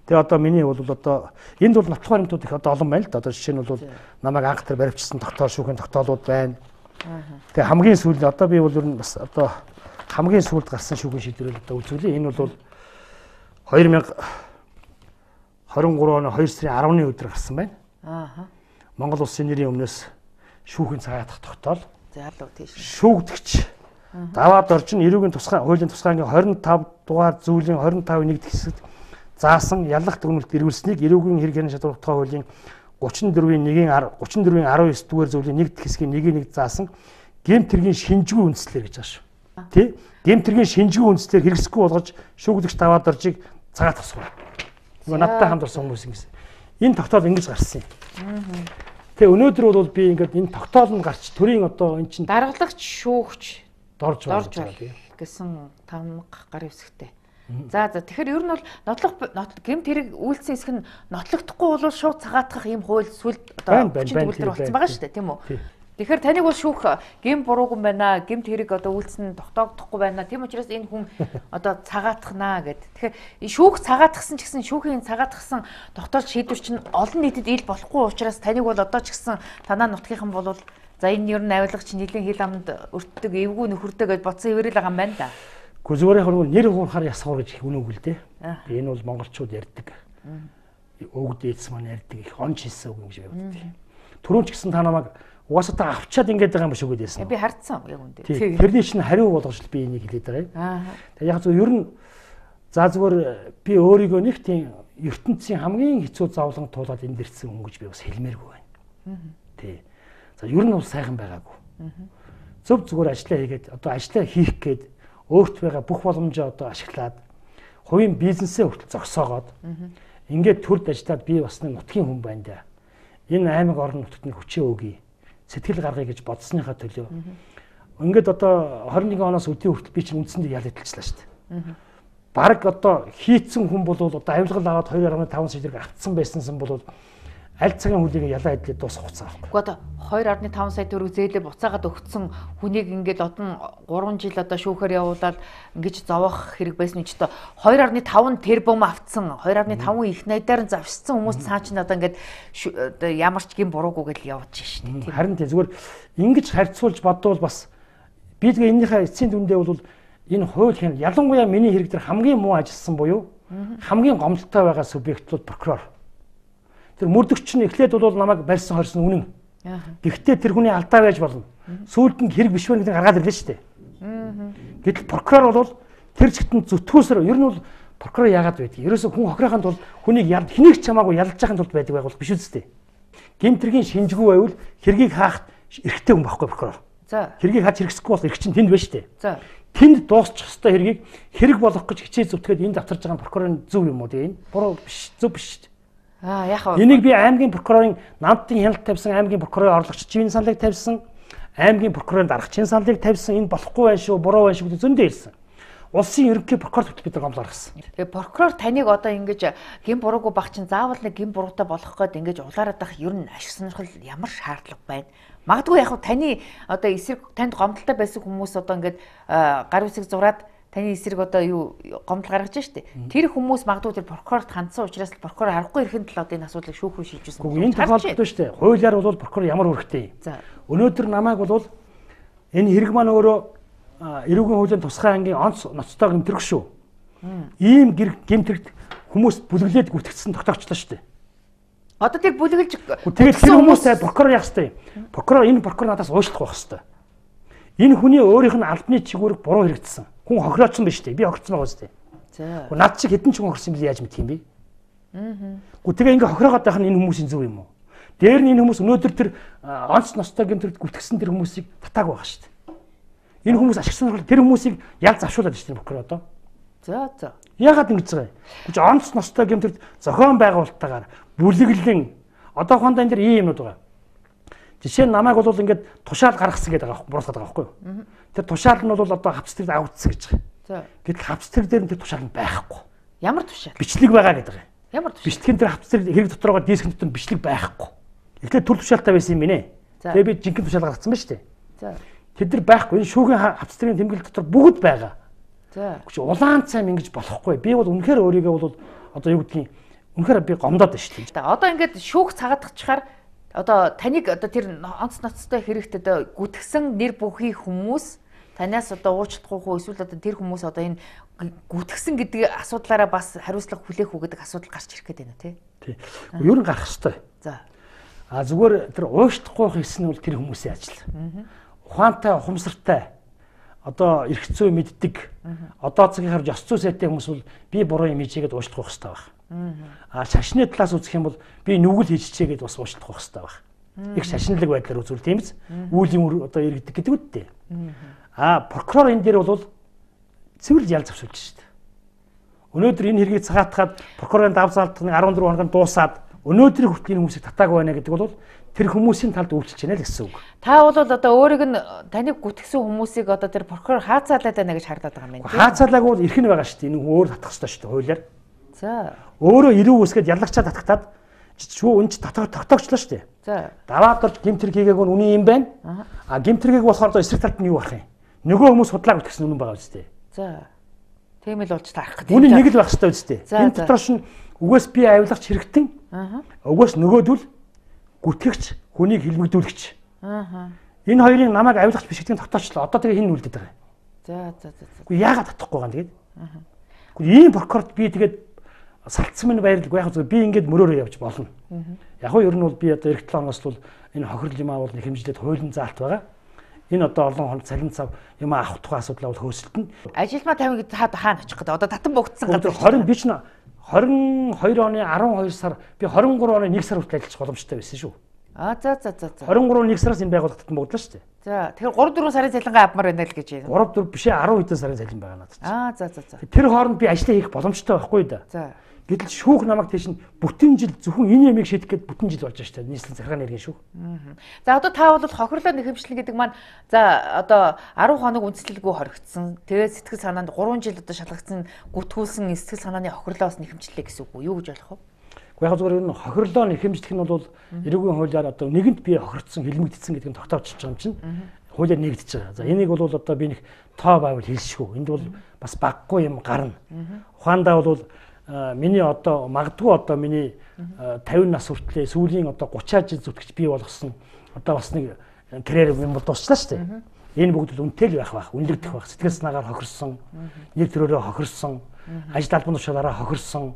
Speaker 2: Тэгээ одоо миний бол одоо энд бол нотлох баримтууд их одоо олон байна л да. Одоо жишээ нь бол намайг анх төр баримтчсан доктор шүүхийн тогтоолууд байна. Тэгээ хамгийн сүүлд одоо би бол ер нь бас одоо хамгийн сүүлд гарсан шүүхийн шийдвэрээр одоо үзүүлээ. Энэ бол 2023 оны 2 сарын 10-ны өдөр гарсан байна. Монгол улсын нэрийн өмнөөс шүүхийн цагаатах тогтоол. За л үү тийш. Шүүгдэгч. Даваад орж нь эрүүгийн тусгай хуулийн тусгайны 25 дугаар зүйлийн 25-ийн 1-р хэсэгт заасан яллах дүгнэлт эргүүлсэнийг эрүүгийн хэрэг хэрийн шалрах тухай хуулийн 34-ийн 1-ийн 34-ийн 19 дугаар зүйлийн 1-р хэсгийн 1-ийг заасан гемт хэргийн шинжгүй үндслэр гэж ааш. Тэ? Гемт хэргийн шинжгүй үндслэр хэрэгсэхгүй болгож шүүгдэгч даваад оржийг цагаат тусгав. Нөгөө надтай хамт орсон хүмүүс ингэсэн. Энэ тогтоол ингэж гарсан
Speaker 3: юм. Аа.
Speaker 2: Тэгээ өнөөдөр бол би ингээд энэ тогтоол нь гарч төрийн одоо эн чинь даргалагч шүүгч дорж дорж гэсэн тамга гар хэсэгтэй.
Speaker 1: За за тэгэхээр ер нь бол нотлох гэмт хэрэг үйлцэн хэсэг нь нотлогдохгүй бол шууд цагаатгах ийм хууль сүлд одоо хүчин төгөлдөр болсон байгаа шүү дээ тийм үү. Тэгэхээр таныг бол шүүх гим буруугүй байна, гимт хэрэг одоо үйлснэ тогтоогдохгүй байна. Тийм учраас энэ хүн <laughs> одоо цагаатхнаа гэд. Тэгэхээр шүүх цагаатгсан ч гэсэн шүүхийн цагаатгсан тогтоол шийдвэр чинь олон нийтэд ил болохгүй учраас таныг бол одоо ч гэсэн танаа нутгийнхан бол за энэ ер нь авилга чинь нэлийн хил амд өртдөг, эвгүй нөхөрдөг гэж бодсон хэврэл байгаа юм байна да.
Speaker 2: Гэхдээ зүгээр яг нэр хуурахаар ясгав гэж хүн үг л дээ. Энэ бол монголчууд ярьдаг. Өвгд ээдс маань ярьдаг их онч хэлсэн үг юм гэж би боддог. Төрөөч гэсэн та намайг угаасаа та авчаад ингээд байгаа юм шиг үлээсэн. Э,
Speaker 1: би хардсан яг үндэ. Тэрний
Speaker 2: чинь хариу болгож л би энийг хэлээд байгаа юм. Тэг яг зөв ер нь за зүгээр э, би өөрийгөө нэг тийм ертөнцийн хамгийн хэцүү зовлон туулаад энд ирсэн хүн гэж би бас хэлмээргүй байна. Тий. За ер нь бол сайхан байгаагүй. Зөв зүгээр ажиллаа хийгээд одоо ажиллаа хийх гээд өөрт байгаа бүх боломжоо одоо ашиглаад хувийн бизнесээ хүртэл зогсоогоод ингээд төрд ажиллаад би бас нэг нутгийн хүн байна да. Энэ аймаг орон нутгийн хүчээ өгье сэтгэл гаргая гэж бодсныхаа төлөө. Ингээд одоо 21 оноос үдийн хүртэл би чинь үндсэндээ ял эдэлчлээ шүү
Speaker 3: дээ.
Speaker 2: Бараг одоо хийцэн хүн бол одоо авилгал аваад 2.5 сая төгрөг автсан байсансан бол аль цагийн хөлийг ялаа идэлээ дуусах хугацаа авахгүй.
Speaker 1: Гэхдээ одоо 2.5 сая төгрөг зээлээр буцаагаад өгсөн хүнийг ингээд одон 3 жил одоо шүүхээр явуулаад ингэж зовох хэрэг байсан ч одоо 2.5 тэрбум автсан 2.5 их найдаар нь завшсан хүмүүс цааш нь одоо ингээд
Speaker 2: ямар ч гин буруугүй гэл явж шин шүү дээ. Харин тийм зүгээр ингэж харьцуулж бодвол бас бид энэнийхээ эцсийн дүндээ бол энэ хууль хяналт ялангуяа миний хэрэг дээр хамгийн муу ажилласан буюу хамгийн гомдолтой байгаа субъект бол прокурор Тэр мөрдөгч нь эхлээд бол намайг барьсан хорсон үнэн. Гэхдээ тэр хүний алдаа байж болно. Сүүлд нь хэрэг биш байх гэдэг гаргаад ирлээ шүү дээ. Гэтэл прокурор бол тэр чигтэн зүтгүүсээр ер нь бол прокурор яагаад байдгийг. Ерөөсө хүн хохирохын тулд хүнийг ял хэнийг ч хамаагүй ялж байхын тулд байдаг байгуул биш үстэй. Гэмтргийн шинжгүй байвал хэргийг хаахт эргэтэй хүн байхгүй прокурор. За. Хэргийг хаж хэрэгсэхгүй бол эргч нь тэнд байна шүү дээ. За. Тэнд дуусчих хэвээр хэргийг хэрэг болох гэж хичээл зүтгээд энэ завтарж байгаа прокурорын зөв юм уу тийм буруу биш зөв биш шүү дээ.
Speaker 4: Аа яг хаа. Энийг би
Speaker 2: аймгийн прокурорын намтын хяналт тавьсан аймгийн прокурорын орлогччийн саналыг тавьсан аймгийн прокурорын дарагчийн саналыг тавьсан энэ болохгүй байх шүү буруу байх шүү гэж зөндөө хэлсэн. Улсын ерөнхий прокурор хүртэл бид нар гомдол гаргасан.
Speaker 1: Тэгээ прокурор таныг одоо ингэж гин буруугүй баг чинь заавал нэг гин буруутай болох гээд ингэж улаараад байх ер нь ашиг сонирхол ямар шаардлага байна? Магадгүй яг таны одоо эсрэг танд гомдолтой байсан хүмүүс одоо ингээд гар үсэг зураад таны эсрэг одоо юу гомдол гаргаж штэ. Тэр хүмүүс магадгүй тэр прокурорт хандсан учраас л прокурор аргагүй ирэхэд л одоо энэ асуудлыг шүүх рүү шилжүүлсэн.
Speaker 2: Энэ тохиолдолд штэ. Хуулиар бол прокурор ямар үүрэгтэй юм. Өнөөдөр намайг бол энэ хэрэг маань өөрөө эрүүгийн хуулийн тусгай ангийн онц ноцтой гэмтрэх шүү. Ийм гэмтрэгт хүмүүс бүлэглээд гүтгэсэн тогтоогчлаа штэ. Одоо тэр бүлэглэж тэгэл тэр хүмүүстэй прокурор яах хэвтэй. Прокурор энэ прокурор надаас уушлах байх хэвтэй. Энэ хүний өөрийнх нь албаны чигүүрэг буруу хэрэгжсэн. Хүн хохироодсон биш үү? Би хохирцсан байгаа үстэй. За. Гү над шиг хэдэн ч хүн хохирсан бил яаж мэдх юм бэ? Аа. Гү тэгээ ингээ хохироогоод байх нь энэ хүмүүсийн зөв юм уу? Дээр нь энэ хүмүүс өнөөдөр тэр онц ностой гэмтэрд гүтгэсэн тэр хүмүүсийг татааг байгаа шүү дээ. Энэ хүмүүс ашигсан бол тэр хүмүүсийг яг завшуулад шүү дээ бохор одоо. За за. Ягаад ингэж байгаа юм? Гэж онц ностой гэмтэрд зохион байгуулалтаагаар бүлэглэн одоохондоо энэ дэр ийм юмнууд байгаа. Жишээ нь намайг бол ингээд тушаал гаргасан гэдэг байгаа байхгүй буруусгаад байгаа байхгүй юу? Тэр тушаал нь бол одоо хавц тэр авц гэж байгаа. Гэтэл хавц тэр дээр нь тэр тушаал нь байхгүй. Ямар тушаал? Бичлэг байгаа гэдэг юм. Ямар тушаал? Бичлэгэн тэр хавц тэр хэрэг дотроогоо диск дотор нь бичлэг байхгүй. Эхлээд түр тушаалтай байсан юм нэ. Тэгээ би жинхэнэ тушаал гаргацсан ба штэ. Тэд нар байхгүй. Энэ шүүхийн хавц тэрийн тэмдэглэл дотор бүгд байгаа. За. Улаан цайм ингэж болохгүй. Би бол үнэхээр өөрийгөө бол одоо юу гэдгийг үнэхээр би гомдоод байна шүү
Speaker 1: дээ. Одоо ингээд шүүх цагаатчихаар одоо таныг одоо тэр онц ноцтой хэрэгтэд гүтгсэн нэр бүхий хүмүүс танаас одоо уучлахгүй эсвэл одоо тэр хүмүүс одоо энэ гүтгсэн гэдэг асуудлаараа бас хариуцлага хүлээх үү гэдэг асуудал гарч ирэх гээд байна тий. Тий.
Speaker 2: Ер нь гарах хэвээр. За. А зүгээр тэр уучлахгүй гэсэн нь бол тэр хүмүүсийн ажил. Ухаантай, ухамсартай одоо эрх зүй мэддэг одоо цагийн харж ёс зүй сайтай хүмүүс бол би буруу юм хийжээгээд уучлах хэрэгтэй байх. Аа шашны талаас үзэх юм бол би нүгэл хийжээгээд бас уучлах хэрэгтэй байх. Их шашинлаг байдлаар үзүүл тийм биз? Үүлийн одоо иргэдэг гэдэг үү? А прокурор энэ дээр бол цэвэрлж ял завшуулж шүү дээ. Өнөөдөр энэ хэргийг цагаатахад прокурорын дав залтхны 14 хоног дуусаад өнөөдрийн хүртэл энэ хүмүүсийг татаагүй байна гэдэг бол тэр хүмүүсийн талд үйлчлж байна л гэсэн үг.
Speaker 1: Та бол одоо өөрийг нь таныг гүтгсэн хүмүүсийг одоо тэр прокурор хаацаалаад байна гэж хардаг байгаа юм байна.
Speaker 2: Хаацаалаагүй бол эрх нь байгаа шүү дээ. Энэ өөр татах ёстой шүү дээ хуулиар. За. Өөрөө 90 үсгээд яллагчаа татагтаад шүү өнч татаг тогтоогчлоо шүү дээ. За. Даваад бол гимтэр хийгээг нь үний юм байна. А гимтэргийг болохоор эсрэг талд нь юу бах юм? Нөгөө хүмүүс судлаа утгсан үнэн байгаа үстэй. За. Тийм л болж таарах гэдэг. Үнэн нэг л байх хэрэгтэй үстэй. Энэ дотроос нь өгөөс би авилгач хэрэгтэн. Аа. Өгөөс нөгөөдөл гүтгэгч, хүнийг хилмигдүүлэгч. Аа. Энэ хоёрын намайг авилгач биш гэдгийг тогтоочлоо. Одоо тэгээ хин үлдээд байгаа. За за за. Гэхдээ яагаад татахгүй байгаа юм тэгээд. Аа. Гэхдээ ийм прокурорт би тэгээд салцсан минь баярлгүй яг зөв би ингээд мөрөөрөө явж болно. Яг нь ер нь бол би одоо эх 7 оноос бол энэ хохирол юм аа бол нэг хэмжлээд хуулийн заалт байгаа. Энэ одоо олон хоног цалин цав юм авах тухай асуудал бол хөөсөлтөн. Ажилма 50 гэдэг хаад хаана очих гэдэг. Одоо татан богдсон газар. 20 би ч 22 оны 12 сар би 23 оны 1 сар хүртэл ажиллах боломжтой байсан шүү.
Speaker 1: А за за за за.
Speaker 2: 23 1 сараас энэ байгууллагт татан богдлоо шүү дээ. За тэгэхээр 3 4 сарын цалингаа авмаар байна л гэж байна. 3 4 биш 10 хэдэн сарын цалин байгаа надад.
Speaker 1: А за за за.
Speaker 2: Тэр хооронд би ажлаа хийх боломжтой байхгүй да. За. Гэтэл шүүх намайг тийш нь бүтэн жил зөвхөн энэ ямыг шийдэх гээд бүтэн жил болж штэ нийслэн захиргааны иргэн шүүх.
Speaker 1: За одоо та бол хохирлоо нэхэмшлэн гэдэг маань за одоо 10 хоног үндэслэлгүй хоригдсон. Тэгээ сэтгэл санаанд 3 жил одоо шалгагдсан гүтгүүлсэн
Speaker 2: сэтгэл санааны хохирлоос нэхэмчлээ гэсэн үг юу гэж болох вэ? Уу яг зүгээр ер нь хохирлоо нэхэмжлэх нь бол эрүүгийн хуулиар одоо нэгэнд би хохирдсон хилмигдсэн гэдэг нь тогтоогдчихж байгаа юм чинь хуулиар нэгдэж байгаа. За энийг бол одоо би нэг тоо байвал хэлшгүй. Энд бол бас баггүй юм гарна. Ухаандаа бол миний одоо магадгүй одоо миний 50 нас хүртлээр сүүлийн одоо 30 жил зүтгэж бий болгосон одоо бас нэг э, карьер юм бол дуслаа шүү дээ. Энэ бүгд л үнтэй л байх байх, үнэлэгдэх байх. Сэтгэл санаагаар хохирсон, нэг төрөөрөө хохирсон, ажил албан тушаалаараа хохирсон.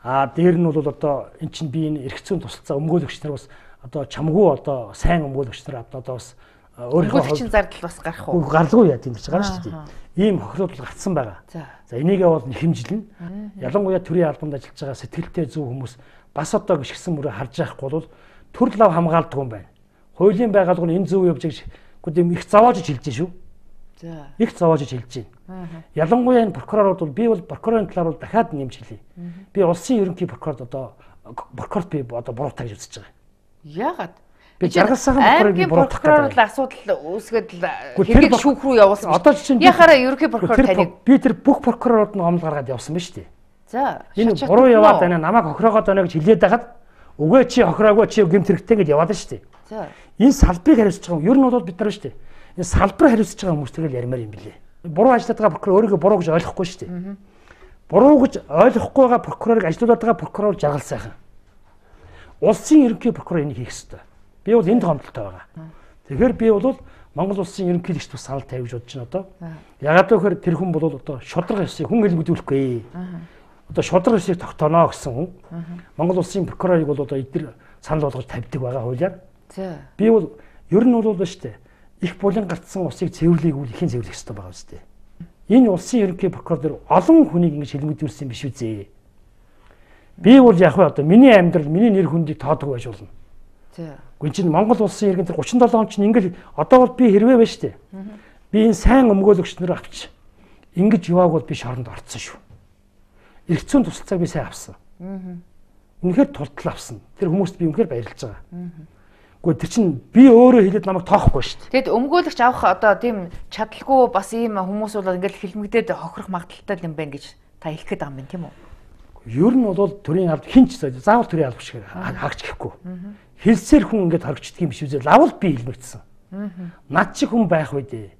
Speaker 2: Аа дээр нь бол одоо эн чинь би энэ эргэцүүн тусалцаа өмгөөлөгч нар бас одоо чамгүй одоо сайн өмгөөлөгч нар одоо бас өөрийнхөө чинь зардал бас гарах
Speaker 1: уу? Гаралгүй яа тийм ч гарна шүү дээ.
Speaker 2: Ийм хохирлууд гацсан байгаа. За энийгээ бол нэхэмжлэн ялангуяа төрийн албанд ажиллаж байгаа сэтгэлтэй зөв хүмүүс бас одоо гიშгсэн мөрөө харж байхгүй бол төр лав хамгаалдаг юм байна. Хуулийн байгууллага нь энэ зөв явж гэж гэдэг их зовоож хэлж шүү. За. Их зовоож хэлж байна. Ялангуяа энэ прокурорууд бол би бол прокурорын талаар бол дахиад нэмж хэлье. Би улсын ерөнхий прокурорд одоо прокурорт би одоо буруу тагж үзэж байгаа. Яагаад? Би жаргалсаахан прокурорыг буруутгах гэдэг. Прокурор
Speaker 1: асуудал үүсгээд л э, хэрэг шүүх
Speaker 2: рүү явуулсан. Одоо чинь яхаараа ерөнхий прокурор таныг би тэр бүх прокурорууд нь гомл гаргаад явсан ба шүү дээ. За. Энэ буруу яваад байна намайг хохироогоод байна гэж хэлээд байхад өгөө чи хохироогүй чи гэмт хэрэгтэй гэж яваад шүү дээ. За. Энэ салбарыг хариуцж байгаа юм. Ер нь бол бид нар шүү дээ. Энэ салбар хариуцж байгаа хүмүүстэйгэл ярмаар юм билээ. Буруу ажиллаж байгаа прокурор өөрийгөө буруу гэж ойлгохгүй шүү дээ. Буруу гэж ойлгохгүй байгаа прокурорыг ажилуулдаг прокурор жаргал сайхан. Улсын ерөнхий прокурор энийг хийх ёстой. Би бол энд гомдолтой байгаа. Тэгэхээр би бол Монгол улсын ерөнхийлөгч бас санал тавь гэж бодож байна одоо. Ягаад гэвэл тэр хүн бол одоо шудраг ёсыг хүн хэлмэгдүүлэхгүй. Одоо шудраг ёсыг тогтооно гэсэн хүн. Монгол улсын прокурорыг бол одоо эдгээр санал болгож тавьдаг байгаа хуулиар. Би бол ер нь бол ба штэ их булин гартсан усыг цэвэрлэгийг үл ихэн цэвэрлэх хэрэгтэй байгаа үстэй. Энэ улсын ерөнхий прокурор олон хүнийг ингэж хэлмэгдүүлсэн биш үзээ. Би бол яг хөө одоо миний амьдрал, миний нэр хүндийг тоодог байж болно. За. Гүн чинь Монгол улсын иргэн тэр 37 он чинь ингээл одоо бол би хэрвээ байж тээ. Би энэ сайн өмгөөлөгч нар авч ингэж явааг бол би шоронд орцсон шүү. Иргэцэн тусалцааг би сайн авсан. Үнэхээр тултал авсан. Тэр хүмүүст би үнэхээр баярлж байгаа. Гэхдээ тэр чинь би өөрөө хэлээд намайг тоохгүй шүү
Speaker 1: дээ. Тэгэд өмгөөлөгч авах одоо тийм чадлаггүй бас ийм хүмүүс бол ингээд хилмигдээд хохирох магадaltaй юм байна гэж та хэлэх гээд байгаа юм байна тийм үү?
Speaker 2: Ер нь бол төрийн алба хинч заавал төрийн алба шиг хаагч гэхгүй хэлсээр хүн ингээд хоригчдаг юм биш үү? Лавл би хэлмэгдсэн. Над чи хүн байх үү дээ.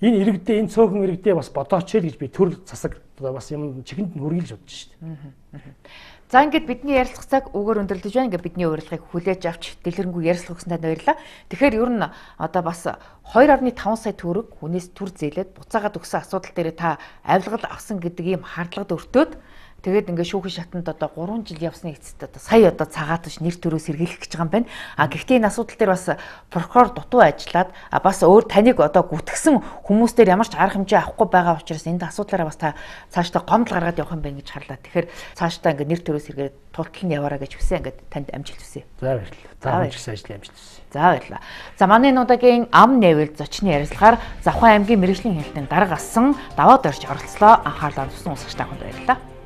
Speaker 2: Энэ иргэдээ энэ цөөхөн иргэдээ бас бодооч хэл гэж би төрөл засаг одоо бас юм чихэнд нь хүргэлж бодож шүү дээ.
Speaker 1: За ингээд бидний ярилцах цаг өгөр өндөрлөж байна. Ингээд бидний урилгыг хүлээж авч дэлгэрэнгүй ярилцах гэсэн танд баярлалаа. Тэгэхээр ер нь одоо бас 2.5 сая төгрөг хүнээс төр зээлээд буцаагаад өгсөн асуудал дээр та авилгал авсан гэдэг ийм хардлагад өртөөд Тэгээд ингээ шүүхи шатанд одоо 3 жил явсны эцэст одоо сая одоо цагаатж нэр төрөө сэргийлэх гэж байгаа юм байна. А гэхдээ энэ асуудал дээр бас прокурор дутуу ажиллаад бас өөр таныг одоо гүтгсэн хүмүүстээр ямар ч арга хэмжээ авахгүй байгаа учраас энд асуудлаараа бас та цаашдаа гомдол гаргаад явах юм байна гэж харлаа. Тэгэхээр цаашдаа ингээ нэр төрөө сэргээд тултал нь яваараа гэж хүсэе ингээд танд амжилт хүсье. За баярлалаа. За амжилтсан ажил амжилт хүсье. За баярлалаа. За манай нуудагийн ам нэвэл зочны ярилцлагаар Завхан аймгийн мэрэгжлийн хэлтэн дарга асан даваад орж оролцлоо анхаарлаа туссан уусагч тахад баярлалаа.